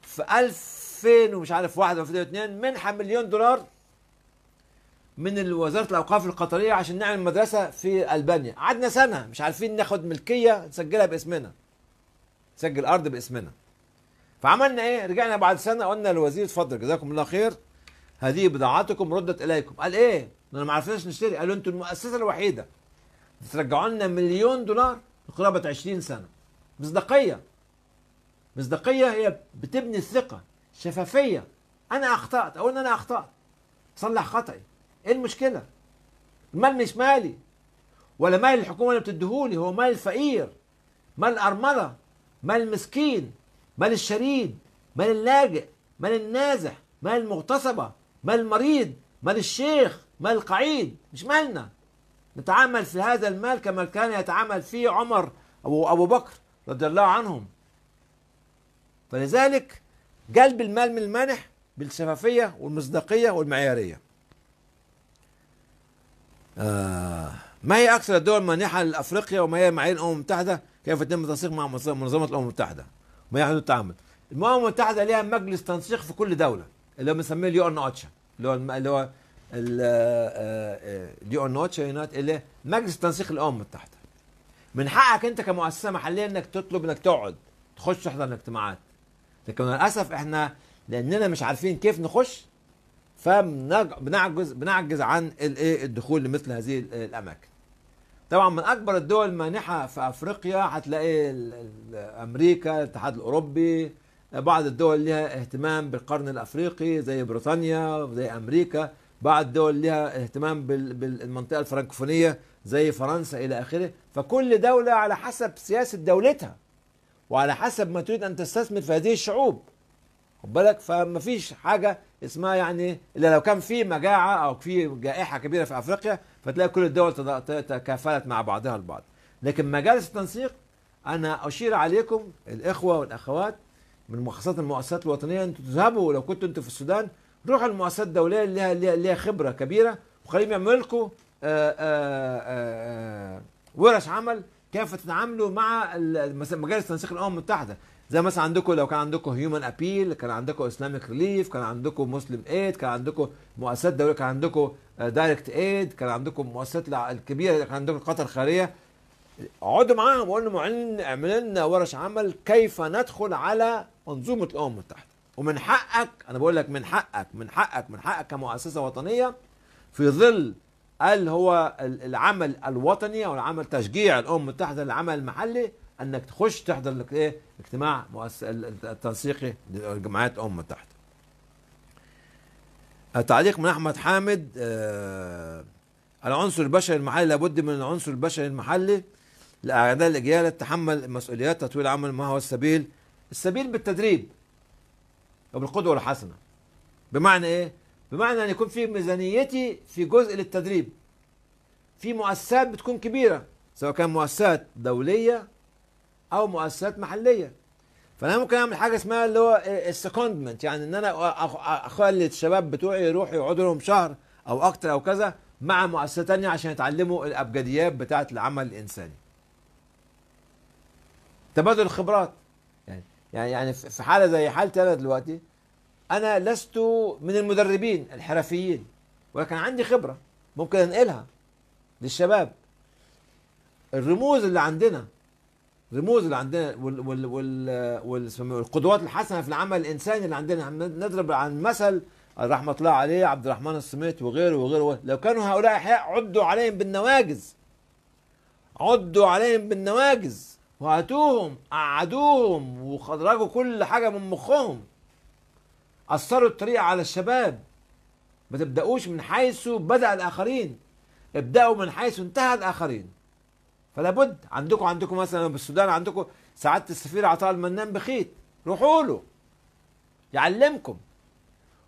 في 2000 ومش عارف واحد ولا 2002 منحة مليون دولار من وزاره الاوقاف القطريه عشان نعمل مدرسه في البانيا قعدنا سنه مش عارفين ناخد ملكيه نسجلها باسمنا نسجل ارض باسمنا فعملنا ايه رجعنا بعد سنه قلنا للوزير اتفضل جزاكم الله خير هذه بضاعتكم ردت اليكم قال ايه ما انا ما عرفناش نشتري قالوا انتوا المؤسسه الوحيده ترجعوا لنا مليون دولار قرابه 20 سنه مصداقيه مصداقيه هي بتبني الثقه شفافيه انا اخطات اقول ان انا اخطات صلح خطأي ايه المشكله المال مش مالي ولا مال الحكومه اللي بتديهولي هو مال الفقير مال الارمله مال المسكين مال الشريد مال اللاجئ مال النازح مال المغتصبه مال المريض مال الشيخ مال القعيد مش مالنا نتعامل في هذا المال كما كان يتعامل فيه عمر أبو, أبو بكر رضي الله عنهم فلذلك جلب المال من المانح بالشفافية والمصداقية والمعيارية آه، ما هي أكثر الدول مانحة لأفريقيا وما هي معايير الأمم المتحدة كيف يتم التنسيق مع منظمة الأمم المتحدة ما هي حدود التعامل الأمم المتحدة لها مجلس تنسيق في كل دولة اللي هو بنسميه اليو ان اوتشا اللي هو اللي هو آه، آه، اليو ان اوتشا اللي مجلس تنسيق الأمم المتحدة من حقك أنت كمؤسسة محلية إنك تطلب إنك تقعد تخش تحضر الاجتماعات لكن للأسف إحنا لأننا مش عارفين كيف نخش فبنعجز بنعجز عن الايه الدخول لمثل هذه الاماكن طبعا من اكبر الدول المانحه في افريقيا هتلاقي امريكا الاتحاد الاوروبي بعض الدول لها اهتمام بالقرن الافريقي زي بريطانيا زي امريكا بعض الدول لها اهتمام بالمنطقه الفرنكفونيه زي فرنسا الى اخره فكل دوله على حسب سياسه دولتها وعلى حسب ما تريد ان تستثمر في هذه الشعوب خد بالك فمفيش حاجه اسمها يعني الا لو كان في مجاعه او في جائحه كبيره في افريقيا فتلاقي كل الدول تكافلت مع بعضها البعض لكن مجالس التنسيق انا اشير عليكم الاخوه والاخوات من مؤسسات المؤسسات الوطنيه انتوا تذهبوا لو كنتوا انتوا في السودان روحوا المؤسسات الدوليه اللي لها ليها خبره كبيره وخليهم يعملوا لكم آه، آه، آه، ورش عمل كيف تتعاملوا مع مجالس تنسيق الامم المتحده زي مثلا عندكم لو كان عندكم هيومن ابيل كان عندكم اسلامك ريليف كان عندكم مسلم ايد كان عندكم مؤسسات دوليه كان عندكم دايركت ايد كان عندكم مؤسسات الكبيره كان عندكم قطر خيريه اقعدوا معاهم وقول لهم اعمل لنا ورش عمل كيف ندخل على منظومه الامم المتحده ومن حقك انا بقول لك من حقك من حقك من حقك كمؤسسه وطنيه في ظل قال هو العمل الوطني او العمل تشجيع الامم المتحده للعمل المحلي انك تخش تحضر ايه اجتماع التنسيقي لجمعيات امه تحت تعليق من احمد حامد آه العنصر البشري المحلي لابد من العنصر البشري المحلي لاعداء الاجيال تتحمل مسؤوليات تطوير العمل ما هو السبيل السبيل بالتدريب وبالقدوه الحسنه بمعنى ايه بمعنى ان يكون في ميزانيتي في جزء للتدريب في مؤسسات بتكون كبيره سواء كان مؤسسات دوليه او مؤسسات محليه فانا ممكن اعمل حاجه اسمها اللي هو السكوندمنت يعني ان انا اخلي الشباب بتوعي يروحوا يقعدوا لهم شهر او اكتر او كذا مع مؤسسه ثانيه عشان يتعلموا الابجديات بتاعه العمل الانساني تبادل الخبرات يعني يعني يعني في حاله زي حالتي انا دلوقتي انا لست من المدربين الحرفيين ولكن عندي خبره ممكن انقلها للشباب الرموز اللي عندنا الرموز اللي عندنا وال وال وال والقدوات إيه، الحسنه في العمل الانساني اللي عندنا نضرب عن مثل رحمه الله عليه عبد الرحمن السميت وغيره وغيره لو كانوا هؤلاء احياء عدوا عليهم بالنواجز عدوا عليهم بالنواجز وهاتوهم قعدوهم وخرجوا كل حاجه من مخهم اثروا الطريقه على الشباب ما تبداوش من حيث بدا الاخرين ابداوا من حيث انتهى الاخرين فلا بد عندكم عندكم مثلا بالسودان عندكم سعاده السفير عطاء المنان بخيت روحوا له يعلمكم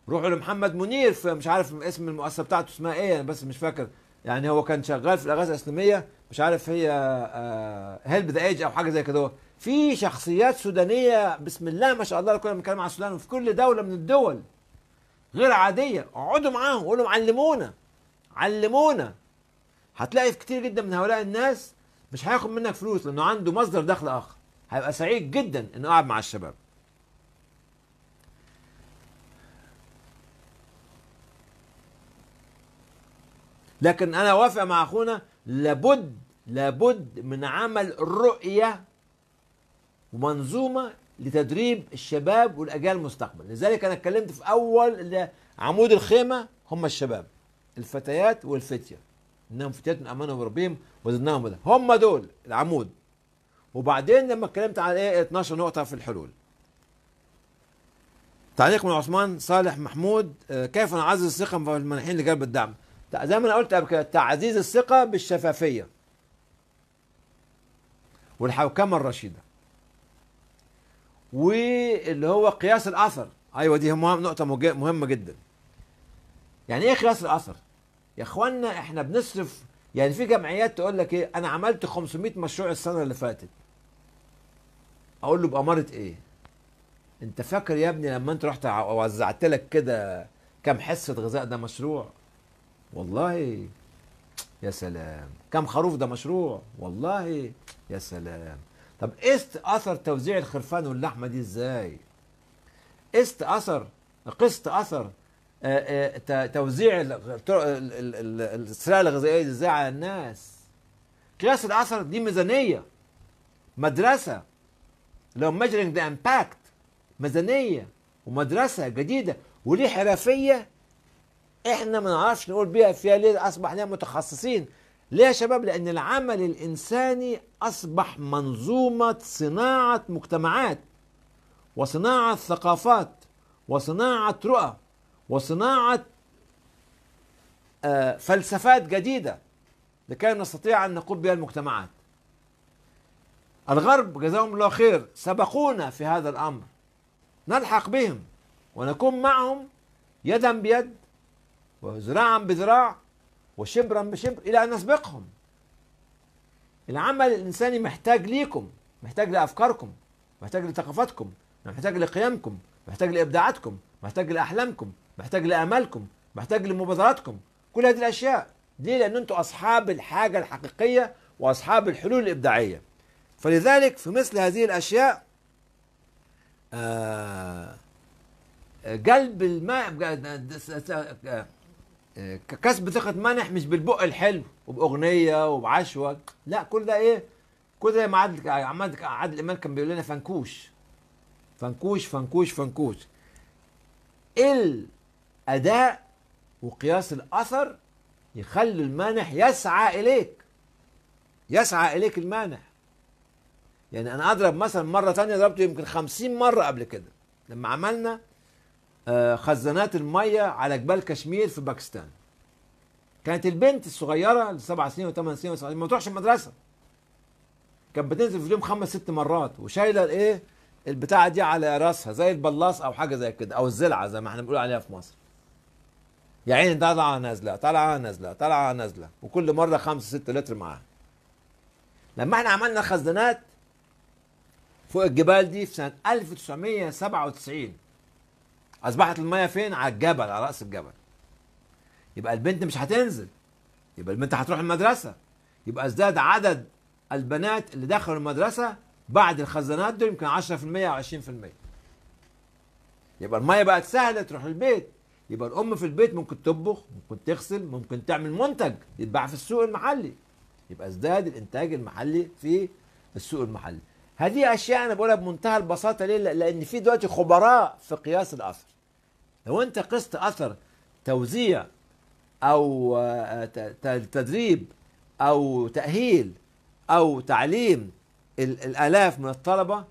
روحوا لمحمد منير في مش عارف اسم المؤسسه بتاعته اسمها ايه انا بس مش فاكر يعني هو كان شغال في الاغاثه الاسلاميه مش عارف هي هيلب ذا ايج او حاجه زي كده في شخصيات سودانيه بسم الله ما شاء الله كنا بنتكلم عن السودان وفي كل دوله من الدول غير عاديه اقعدوا معاهم قول لهم علمونا علمونا هتلاقي في كتير جدا من هؤلاء الناس مش هياخد منك فلوس لانه عنده مصدر دخل اخر هيبقى سعيد جدا انه قاعد مع الشباب لكن انا وافق مع اخونا لابد لابد من عمل رؤيه ومنظومه لتدريب الشباب والاجيال المستقبل لذلك انا اتكلمت في اول عمود الخيمه هم الشباب الفتيات والفتيه انهم فتيات من امانهم وربهم وزدناهم هدى هم دول العمود وبعدين لما اتكلمت على ايه 12 نقطه في الحلول تعليق من عثمان صالح محمود آه، كيف نعزز الثقه في المنحين لجلب الدعم زي ما انا قلت قبل كده تعزيز الثقه بالشفافيه والحوكمه الرشيده واللي هو قياس الاثر ايوه دي نقطه مهمه جدا يعني ايه قياس الاثر يا اخوانا احنا بنصرف يعني في جمعيات تقول لك ايه انا عملت 500 مشروع السنه اللي فاتت اقول له باماره ايه انت فاكر يا ابني لما انت رحت وزعت لك كده كم حصه غذاء ده مشروع والله يا سلام كم خروف ده مشروع والله يا سلام طب قست اثر توزيع الخرفان واللحمه دي ازاي قست اثر قست اثر آه، آه، توزيع السلع الغذائيه ازاي على الناس قياس الاثر دي ميزانيه مدرسه لو ميجرنج ذا امباكت ميزانيه ومدرسه جديده وليه حرفيه احنا ما نعرفش نقول بيها فيها ليه اصبحنا متخصصين ليه يا شباب لان العمل الانساني اصبح منظومه صناعه مجتمعات وصناعه ثقافات وصناعه رؤى وصناعة آه، فلسفات جديدة لكي نستطيع أن نقود بها المجتمعات الغرب جزاهم الله خير سبقونا في هذا الأمر نلحق بهم ونكون معهم يدا بيد وذراعا بذراع وشبرا بشبر إلى أن نسبقهم العمل الإنساني محتاج ليكم محتاج لأفكاركم محتاج لثقافتكم محتاج لقيمكم محتاج لإبداعاتكم محتاج لأحلامكم محتاج لامالكم محتاج لمبادراتكم كل هذه الاشياء ليه لان انتم اصحاب الحاجه الحقيقيه واصحاب الحلول الابداعيه فلذلك في مثل هذه الاشياء آه جلب الماء آه، كسب ثقة منح مش بالبق الحلو وبأغنية وبعشوة لا كل ده إيه؟ كل ده عادل عادل إمام كان بيقول لنا فنكوش فنكوش فنكوش فنكوش ال اداء وقياس الاثر يخلي المانح يسعى اليك يسعى اليك المانح يعني انا اضرب مثلا مره ثانيه ضربته يمكن خمسين مره قبل كده لما عملنا آه، خزانات الميه على جبال كشمير في باكستان كانت البنت الصغيره اللي سبع سنين وثمان سنين وسبع سنين ما بتروحش المدرسه كانت بتنزل في اليوم خمس ست مرات وشايله الايه البتاعه دي على راسها زي البلاص او حاجه زي كده او الزلعه زي ما احنا بنقول عليها في مصر يا عيني طالعه نازله طالعه نازله طالعه نازله وكل مره 5 6 لتر معاها لما احنا عملنا خزانات فوق الجبال دي في سنه 1997 اصبحت الميه فين على الجبل على راس الجبل يبقى البنت مش هتنزل يبقى البنت هتروح المدرسه يبقى ازداد عدد البنات اللي دخلوا المدرسه بعد الخزانات دول يمكن 10% او 20% يبقى الميه بقت سهله تروح البيت يبقى الام في البيت ممكن تطبخ ممكن تغسل ممكن تعمل منتج يتباع في السوق المحلي يبقى ازداد الانتاج المحلي في السوق المحلي هذه اشياء انا بقولها بمنتهى البساطه ليه لان في دلوقتي خبراء في قياس الاثر لو انت قست اثر توزيع او آه، تدريب او تاهيل او تعليم الالاف من الطلبه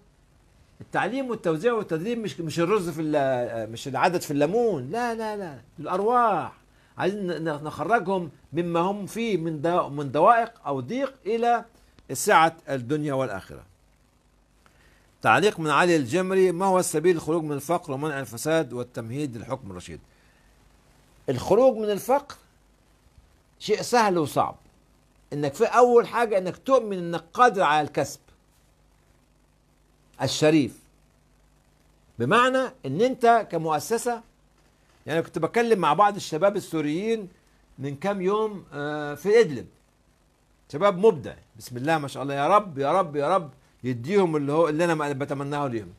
التعليم والتوزيع والتدريب مش مش الرز في مش العدد في الليمون لا لا لا الارواح عايزين نخرجهم مما هم فيه من من ضوائق او ضيق الى سعه الدنيا والاخره. تعليق من علي الجمري ما هو السبيل للخروج من الفقر ومنع الفساد والتمهيد للحكم الرشيد؟ الخروج من الفقر شيء سهل وصعب. انك في اول حاجه انك تؤمن انك قادر على الكسب الشريف بمعنى ان انت كمؤسسه يعني كنت بكلم مع بعض الشباب السوريين من كام يوم آه، في ادلب شباب مبدع بسم الله ما شاء الله يا رب يا رب يا رب يديهم اللي هو اللي انا بتمناه ليهم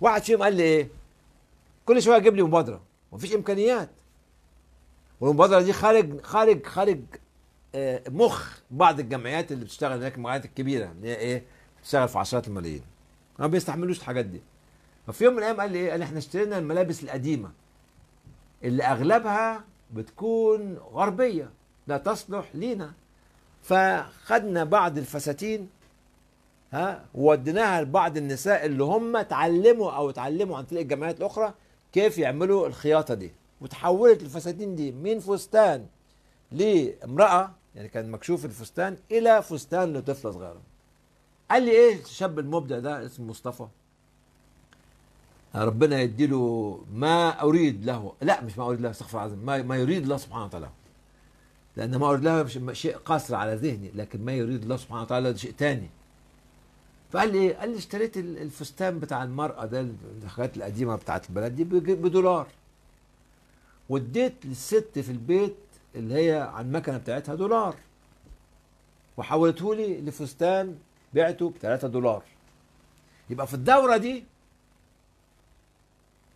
واحد فيهم قال لي ايه كل شويه اجيب لي مبادره مفيش امكانيات والمبادره دي خارج خارج خارج آه، مخ بعض الجمعيات اللي بتشتغل هناك الجمعيات الكبيره اللي هي ايه بتشتغل في عشرات الملايين ما بيستحملوش الحاجات دي ففي يوم من الايام قال لي ايه قال احنا اشترينا الملابس القديمه اللي اغلبها بتكون غربيه لا تصلح لينا فخدنا بعض الفساتين ها وديناها لبعض النساء اللي هم اتعلموا او اتعلموا عن طريق الجمعيات الاخرى كيف يعملوا الخياطه دي وتحولت الفساتين دي من فستان لامراه يعني كان مكشوف الفستان الى فستان لطفله صغيره قال لي ايه الشاب المبدع ده اسمه مصطفى ربنا يديله ما اريد له لا مش ما اريد له استغفر العظيم ما, ما يريد الله سبحانه وتعالى لان ما اريد له شيء قاصر على ذهني لكن ما يريد الله سبحانه وتعالى ده شيء ثاني فقال لي ايه قال لي اشتريت الفستان بتاع المراه ده الحاجات القديمه بتاعت البلد دي بدولار واديت للست في البيت اللي هي على المكنه بتاعتها دولار وحولته لي لفستان بعته ب 3 دولار يبقى في الدوره دي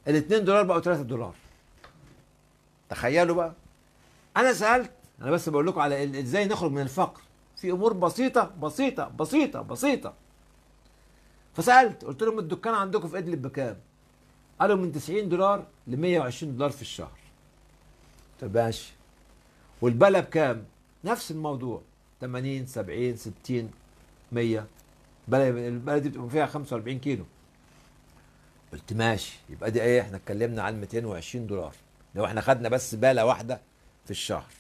ال 2 دولار بقوا 3 دولار تخيلوا بقى انا سالت انا بس بقول لكم على ازاي نخرج من الفقر في امور بسيطه بسيطه بسيطه بسيطه فسالت قلت لهم الدكان عندكم في ادلب بكام قالوا من 90 دولار ل 120 دولار في الشهر طب ماشي والبلا بكام نفس الموضوع 80 70 60 100 بلدي البلدي بتبقى فيها 45 كيلو قلت ماشي يبقى دي ايه احنا اتكلمنا عن 220 دولار لو احنا خدنا بس باله واحده في الشهر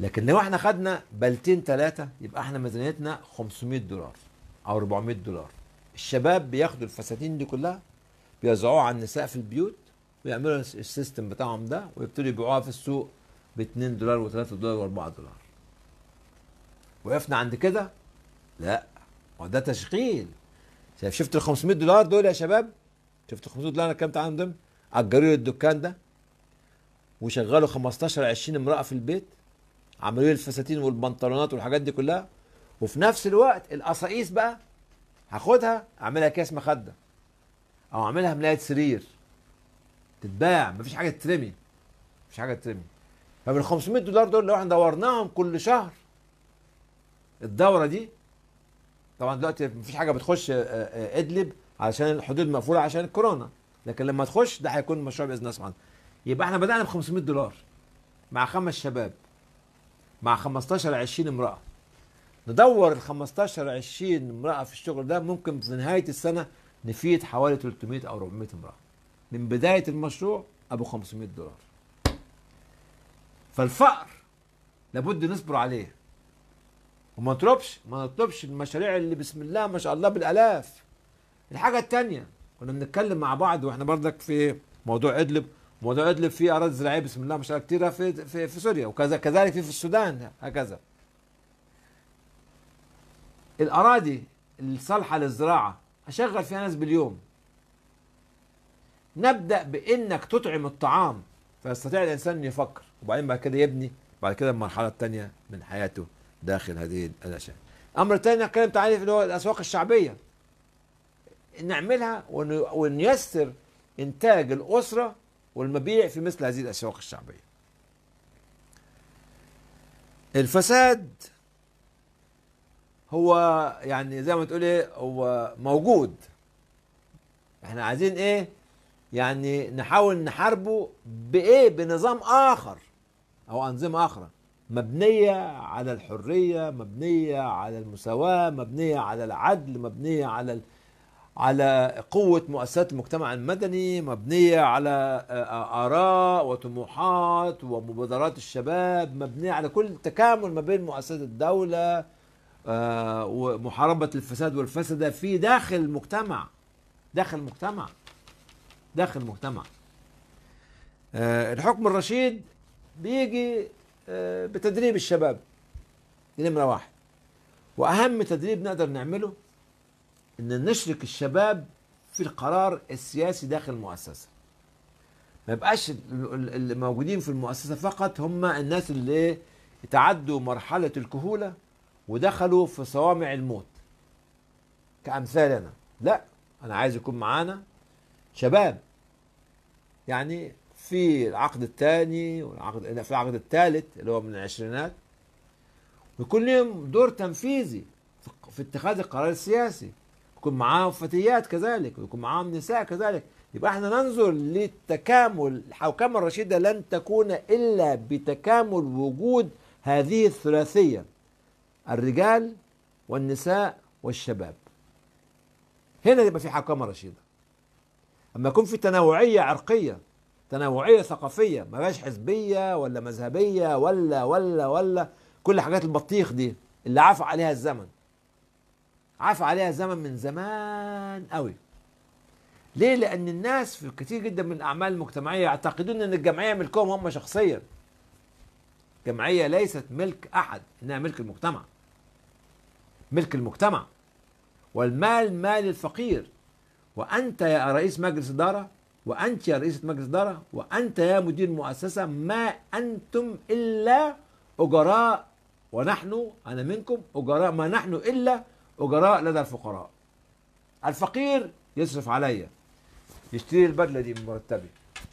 لكن لو احنا خدنا بالتين ثلاثه يبقى احنا ميزانيتنا 500 دولار او 400 دولار الشباب بياخدوا الفساتين دي كلها بيزعوها على النساء في البيوت ويعملوا السيستم بتاعهم ده ويبتدوا يبيعوها في السوق ب 2 دولار و3 دولار و4 دولار وقفنا عند كده لا هو ده تشغيل شايف شفت ال 500 دولار دول يا شباب شفت ال 500 دولار انا اتكلمت عنهم دول اجروا لي الدكان ده وشغلوا 15 20 امراه في البيت عملوا لي الفساتين والبنطلونات والحاجات دي كلها وفي نفس الوقت القصاقيس بقى هاخدها اعملها كاس مخده او اعملها ملايه سرير تتباع مفيش حاجه تترمي مفيش حاجه تترمي فبال 500 دولار دول لو احنا دورناهم كل شهر الدوره دي طبعا دلوقتي مفيش حاجه بتخش آه، آه، ادلب علشان الحدود مقفوله عشان الكورونا لكن لما تخش ده هيكون مشروع باذن الله سبحانه يبقى احنا بدانا ب 500 دولار مع خمس شباب مع 15 20 امراه ندور ال 15 20 امراه في الشغل ده ممكن في نهايه السنه نفيد حوالي 300 او 400 امراه من بدايه المشروع ابو 500 دولار فالفقر لابد نصبر عليه وما نطلبش ما نطلبش المشاريع اللي بسم الله ما شاء الله بالالاف الحاجه الثانيه كنا بنتكلم مع بعض واحنا بردك في موضوع ادلب موضوع ادلب فيه اراضي زراعيه بسم الله ما شاء الله كثيره في في, في سوريا وكذا كذلك في, في السودان هكذا الاراضي الصالحه للزراعه اشغل فيها ناس باليوم نبدا بانك تطعم الطعام فيستطيع الانسان ان يفكر وبعدين بعد كده يبني بعد كده المرحله الثانيه من حياته داخل هذه الأشياء الأمر الثاني نتكلم تعريف اللي هو الأسواق الشعبية نعملها ونيسر إنتاج الأسرة والمبيع في مثل هذه الأسواق الشعبية الفساد هو يعني زي ما تقول ايه هو موجود احنا عايزين ايه يعني نحاول نحاربه بايه بنظام اخر او انظمه اخرى مبنية على الحرية مبنية على المساواة مبنية على العدل مبنية على على قوة مؤسسات المجتمع المدني مبنية على آراء وطموحات ومبادرات الشباب مبنية على كل التكامل ما بين مؤسسات الدولة ومحاربة الفساد والفسدة في داخل المجتمع داخل المجتمع داخل المجتمع الحكم الرشيد بيجي آه، بتدريب الشباب نمرة واحد وأهم تدريب نقدر نعمله إن نشرك الشباب في القرار السياسي داخل المؤسسة ما يبقاش اللي موجودين في المؤسسة فقط هم الناس اللي تعدوا مرحلة الكهولة ودخلوا في صوامع الموت كامثال انا لا أنا عايز يكون معانا شباب يعني في العقد الثاني والعقد في العقد الثالث اللي هو من العشرينات ويكون لهم دور تنفيذي في اتخاذ القرار السياسي يكون معاهم فتيات كذلك ويكون معاهم نساء كذلك يبقى احنا ننظر للتكامل الحوكمة الرشيدة لن تكون إلا بتكامل وجود هذه الثلاثية الرجال والنساء والشباب هنا يبقى في حوكمة رشيدة أما يكون في تنوعية عرقية تنوعيه ثقافيه ما بقاش حزبيه ولا مذهبيه ولا ولا ولا كل حاجات البطيخ دي اللي عفى عليها الزمن عفى عليها الزمن من زمان قوي ليه لان الناس في كتير جدا من الاعمال المجتمعيه يعتقدون ان الجمعيه ملكهم هم شخصيا الجمعيه ليست ملك احد انها ملك المجتمع ملك المجتمع والمال مال الفقير وانت يا رئيس مجلس اداره وأنت يا رئيسة مجلس إدارة وأنت يا مدير مؤسسة ما أنتم إلا أجراء ونحن أنا منكم أجراء ما نحن إلا أجراء لدى الفقراء الفقير يصرف عليا يشتري البدلة دي بمرتبي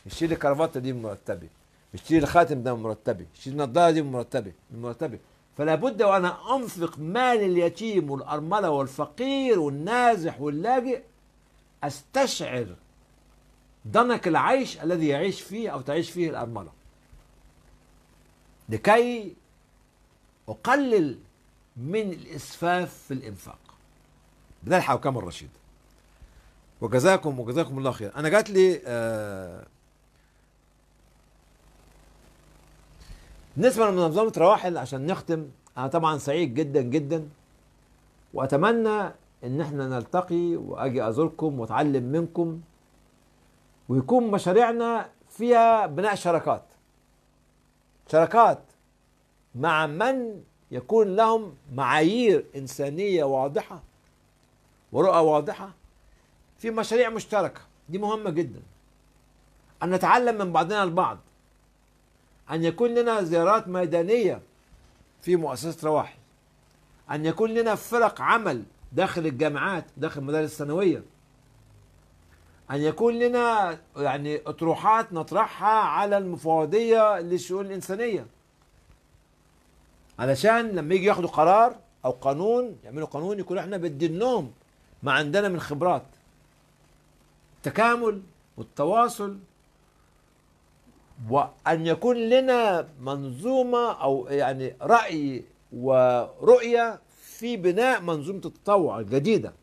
يشتري الكرافته دي بمرتبي يشتري الخاتم ده بمرتبي يشتري النضاره دي بمرتبي بمرتبي فلا بد وانا انفق مال اليتيم والارمله والفقير والنازح واللاجئ استشعر ضنك العيش الذي يعيش فيه أو تعيش فيه الأرملة لكي أقلل من الإسفاف في الإنفاق ده الحوكام الرشيد وجزاكم وجزاكم الله خير أنا جات لي آه بالنسبة لمنظمة رواحل عشان نختم أنا طبعا سعيد جدا جدا وأتمنى إن احنا نلتقي وأجي أزوركم وأتعلم منكم ويكون مشاريعنا فيها بناء شراكات شراكات مع من يكون لهم معايير إنسانية واضحة ورؤى واضحة في مشاريع مشتركة دي مهمة جدا أن نتعلم من بعضنا البعض أن يكون لنا زيارات ميدانية في مؤسسة رواحي أن يكون لنا فرق عمل داخل الجامعات داخل المدارس الثانوية أن يكون لنا يعني أطروحات نطرحها على المفوضية للشؤون الإنسانية علشان لما يجي ياخدوا قرار أو قانون يعملوا قانون يكون احنا بدينهم ما عندنا من خبرات التكامل والتواصل وأن يكون لنا منظومة أو يعني رأي ورؤية في بناء منظومة التطوع الجديدة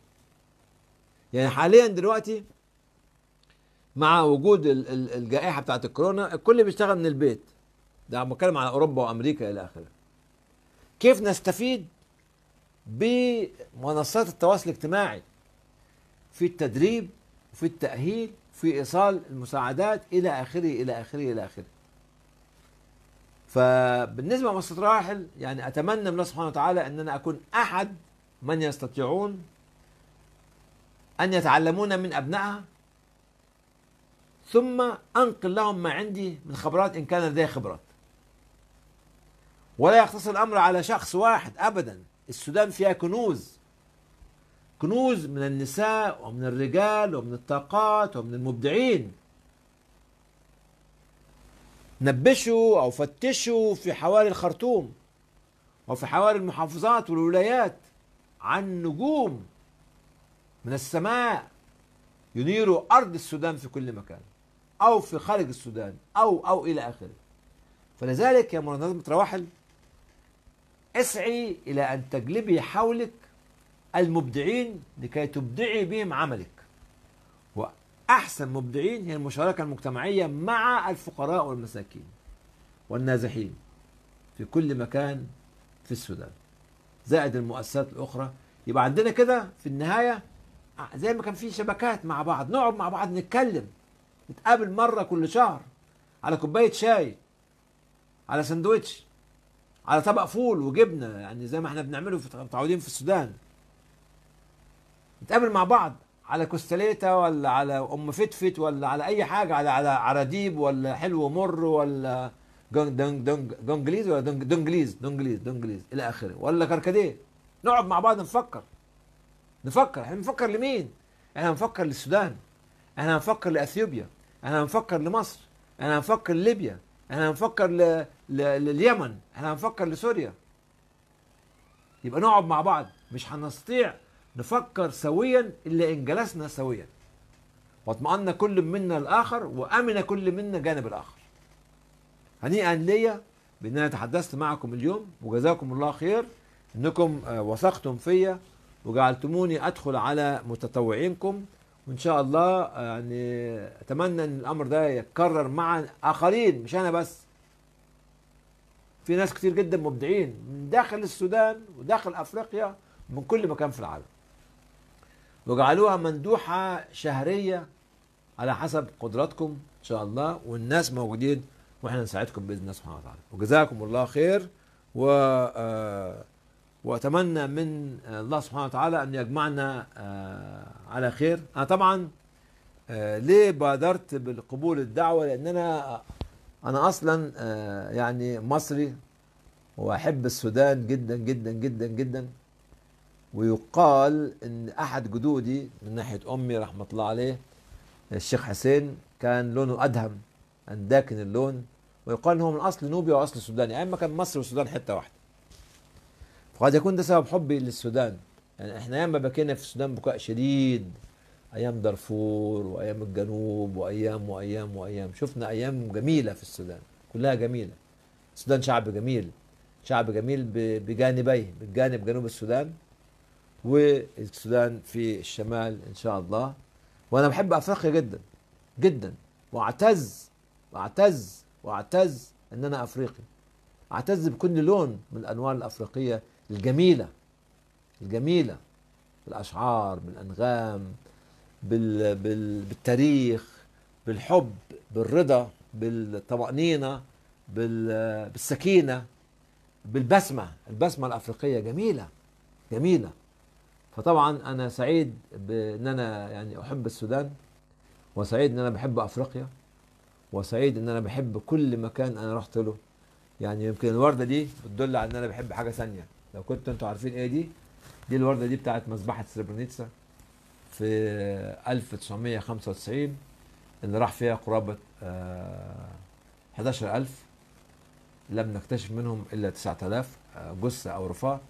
يعني حاليا دلوقتي مع وجود الجائحه بتاعت الكورونا الكل بيشتغل من البيت ده عم بتكلم على اوروبا وامريكا الى اخره كيف نستفيد بمنصات التواصل الاجتماعي في التدريب وفي التاهيل في ايصال المساعدات الى اخره الى اخره الى اخره فبالنسبه لمصر راحل يعني اتمنى من الله سبحانه وتعالى ان انا اكون احد من يستطيعون ان يتعلمون من ابنائها ثم أنقل لهم ما عندي من خبرات إن كان لدي خبرات ولا يقتصر الأمر على شخص واحد أبدا السودان فيها كنوز كنوز من النساء ومن الرجال ومن الطاقات ومن المبدعين نبشوا أو فتشوا في حواري الخرطوم وفي حواري المحافظات والولايات عن نجوم من السماء ينيروا أرض السودان في كل مكان أو في خارج السودان أو أو إلى آخره فلذلك يا منظمة رواحل اسعي إلى أن تجلبي حولك المبدعين لكي تبدعي بهم عملك وأحسن مبدعين هي المشاركة المجتمعية مع الفقراء والمساكين والنازحين في كل مكان في السودان زائد المؤسسات الأخرى يبقى عندنا كده في النهاية زي ما كان في شبكات مع بعض نقعد مع بعض نتكلم نتقابل مرة كل شهر على كوباية شاي على سندوتش على طبق فول وجبنة يعني زي ما احنا بنعمله في متعودين في السودان نتقابل مع بعض على كوستاليتا ولا على ام فتفت ولا على اي حاجه على على عراديب ولا حلو مر ولا دونج دونج دونجليز ولا دونج دونجليز دونجليز دونجليز الى اخره ولا كركديه نقعد مع بعض نفكر نفكر احنا بنفكر لمين؟ احنا بنفكر للسودان احنا بنفكر لاثيوبيا احنا هنفكر لمصر احنا هنفكر لليبيا احنا هنفكر ل... ل... لليمن احنا هنفكر لسوريا يبقى نقعد مع بعض مش هنستطيع نفكر سويا الا ان جلسنا سويا واطمأن كل منا الاخر وامن كل منا جانب الاخر هنيئا ليا بان انا تحدثت معكم اليوم وجزاكم الله خير انكم آه، وثقتم فيا وجعلتموني ادخل على متطوعينكم وان شاء الله آه، يعني اتمنى ان الامر ده يتكرر مع اخرين مش انا بس في ناس كتير جدا مبدعين من داخل السودان وداخل افريقيا من كل مكان في العالم وجعلوها مندوحه شهريه على حسب قدراتكم ان شاء الله والناس موجودين واحنا نساعدكم باذن الله سبحانه وتعالى وجزاكم الله خير و آه، وأتمنى من الله سبحانه وتعالى أن يجمعنا آه، على خير أنا طبعا آه، ليه بادرت بالقبول الدعوة لأن أنا أنا أصلا آه، يعني مصري وأحب السودان جدا جدا جدا جدا ويقال ان احد جدودي من ناحيه امي رحمه الله عليه الشيخ حسين كان لونه ادهم ان داكن اللون ويقال ان هو من اصل نوبي واصل سوداني اما كان مصر والسودان حته واحده وقد يكون ده سبب حبي للسودان يعني احنا ياما بكينا في السودان بكاء شديد ايام دارفور وايام الجنوب وايام وايام وايام شفنا ايام جميله في السودان كلها جميله السودان شعب جميل شعب جميل بجانبيه بجانب جنوب السودان والسودان في الشمال ان شاء الله وانا بحب افريقيا جدا جدا واعتز واعتز واعتز ان انا افريقي اعتز بكل لون من الانوار الافريقيه الجميلة الجميلة بالأشعار بالأنغام بال بال بالتاريخ بالحب بالرضا بالطمأنينة بال بالسكينة بالبسمة البسمة الأفريقية جميلة جميلة فطبعا أنا سعيد بأن أنا يعني أحب السودان وسعيد أن أنا بحب أفريقيا وسعيد أن أنا بحب كل مكان أنا رحت له يعني يمكن الوردة دي بتدل على أن أنا بحب حاجة ثانية لو كنتوا انتوا عارفين ايه دي دي الورده دي بتاعت مذبحه سريبرنيتسا في 1995 اللي راح فيها قرابه 11000 آه، لم نكتشف منهم الا 9000 آه، جثه او رفاه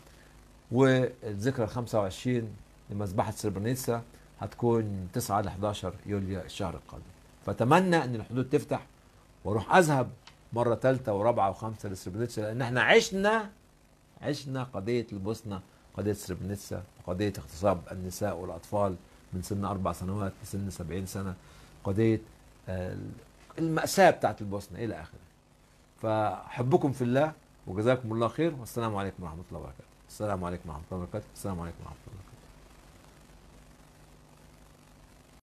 والذكرى 25 لمذبحه سريبرنيتسا هتكون 9 ل 11 يوليو الشهر القادم فاتمنى ان الحدود تفتح واروح اذهب مره ثالثه ورابعه وخامسه لسريبرنيتسا لان احنا عشنا عشنا قضية البوسنة قضية سربنسا قضية اغتصاب النساء والأطفال من سن أربع سنوات لسن سبعين سنة قضية آه، المأساة بتاعت البوسنة إلى آخره فحبكم في الله وجزاكم الله خير والسلام عليكم ورحمة الله وبركاته السلام عليكم ورحمة الله وبركاته السلام عليكم ورحمة الله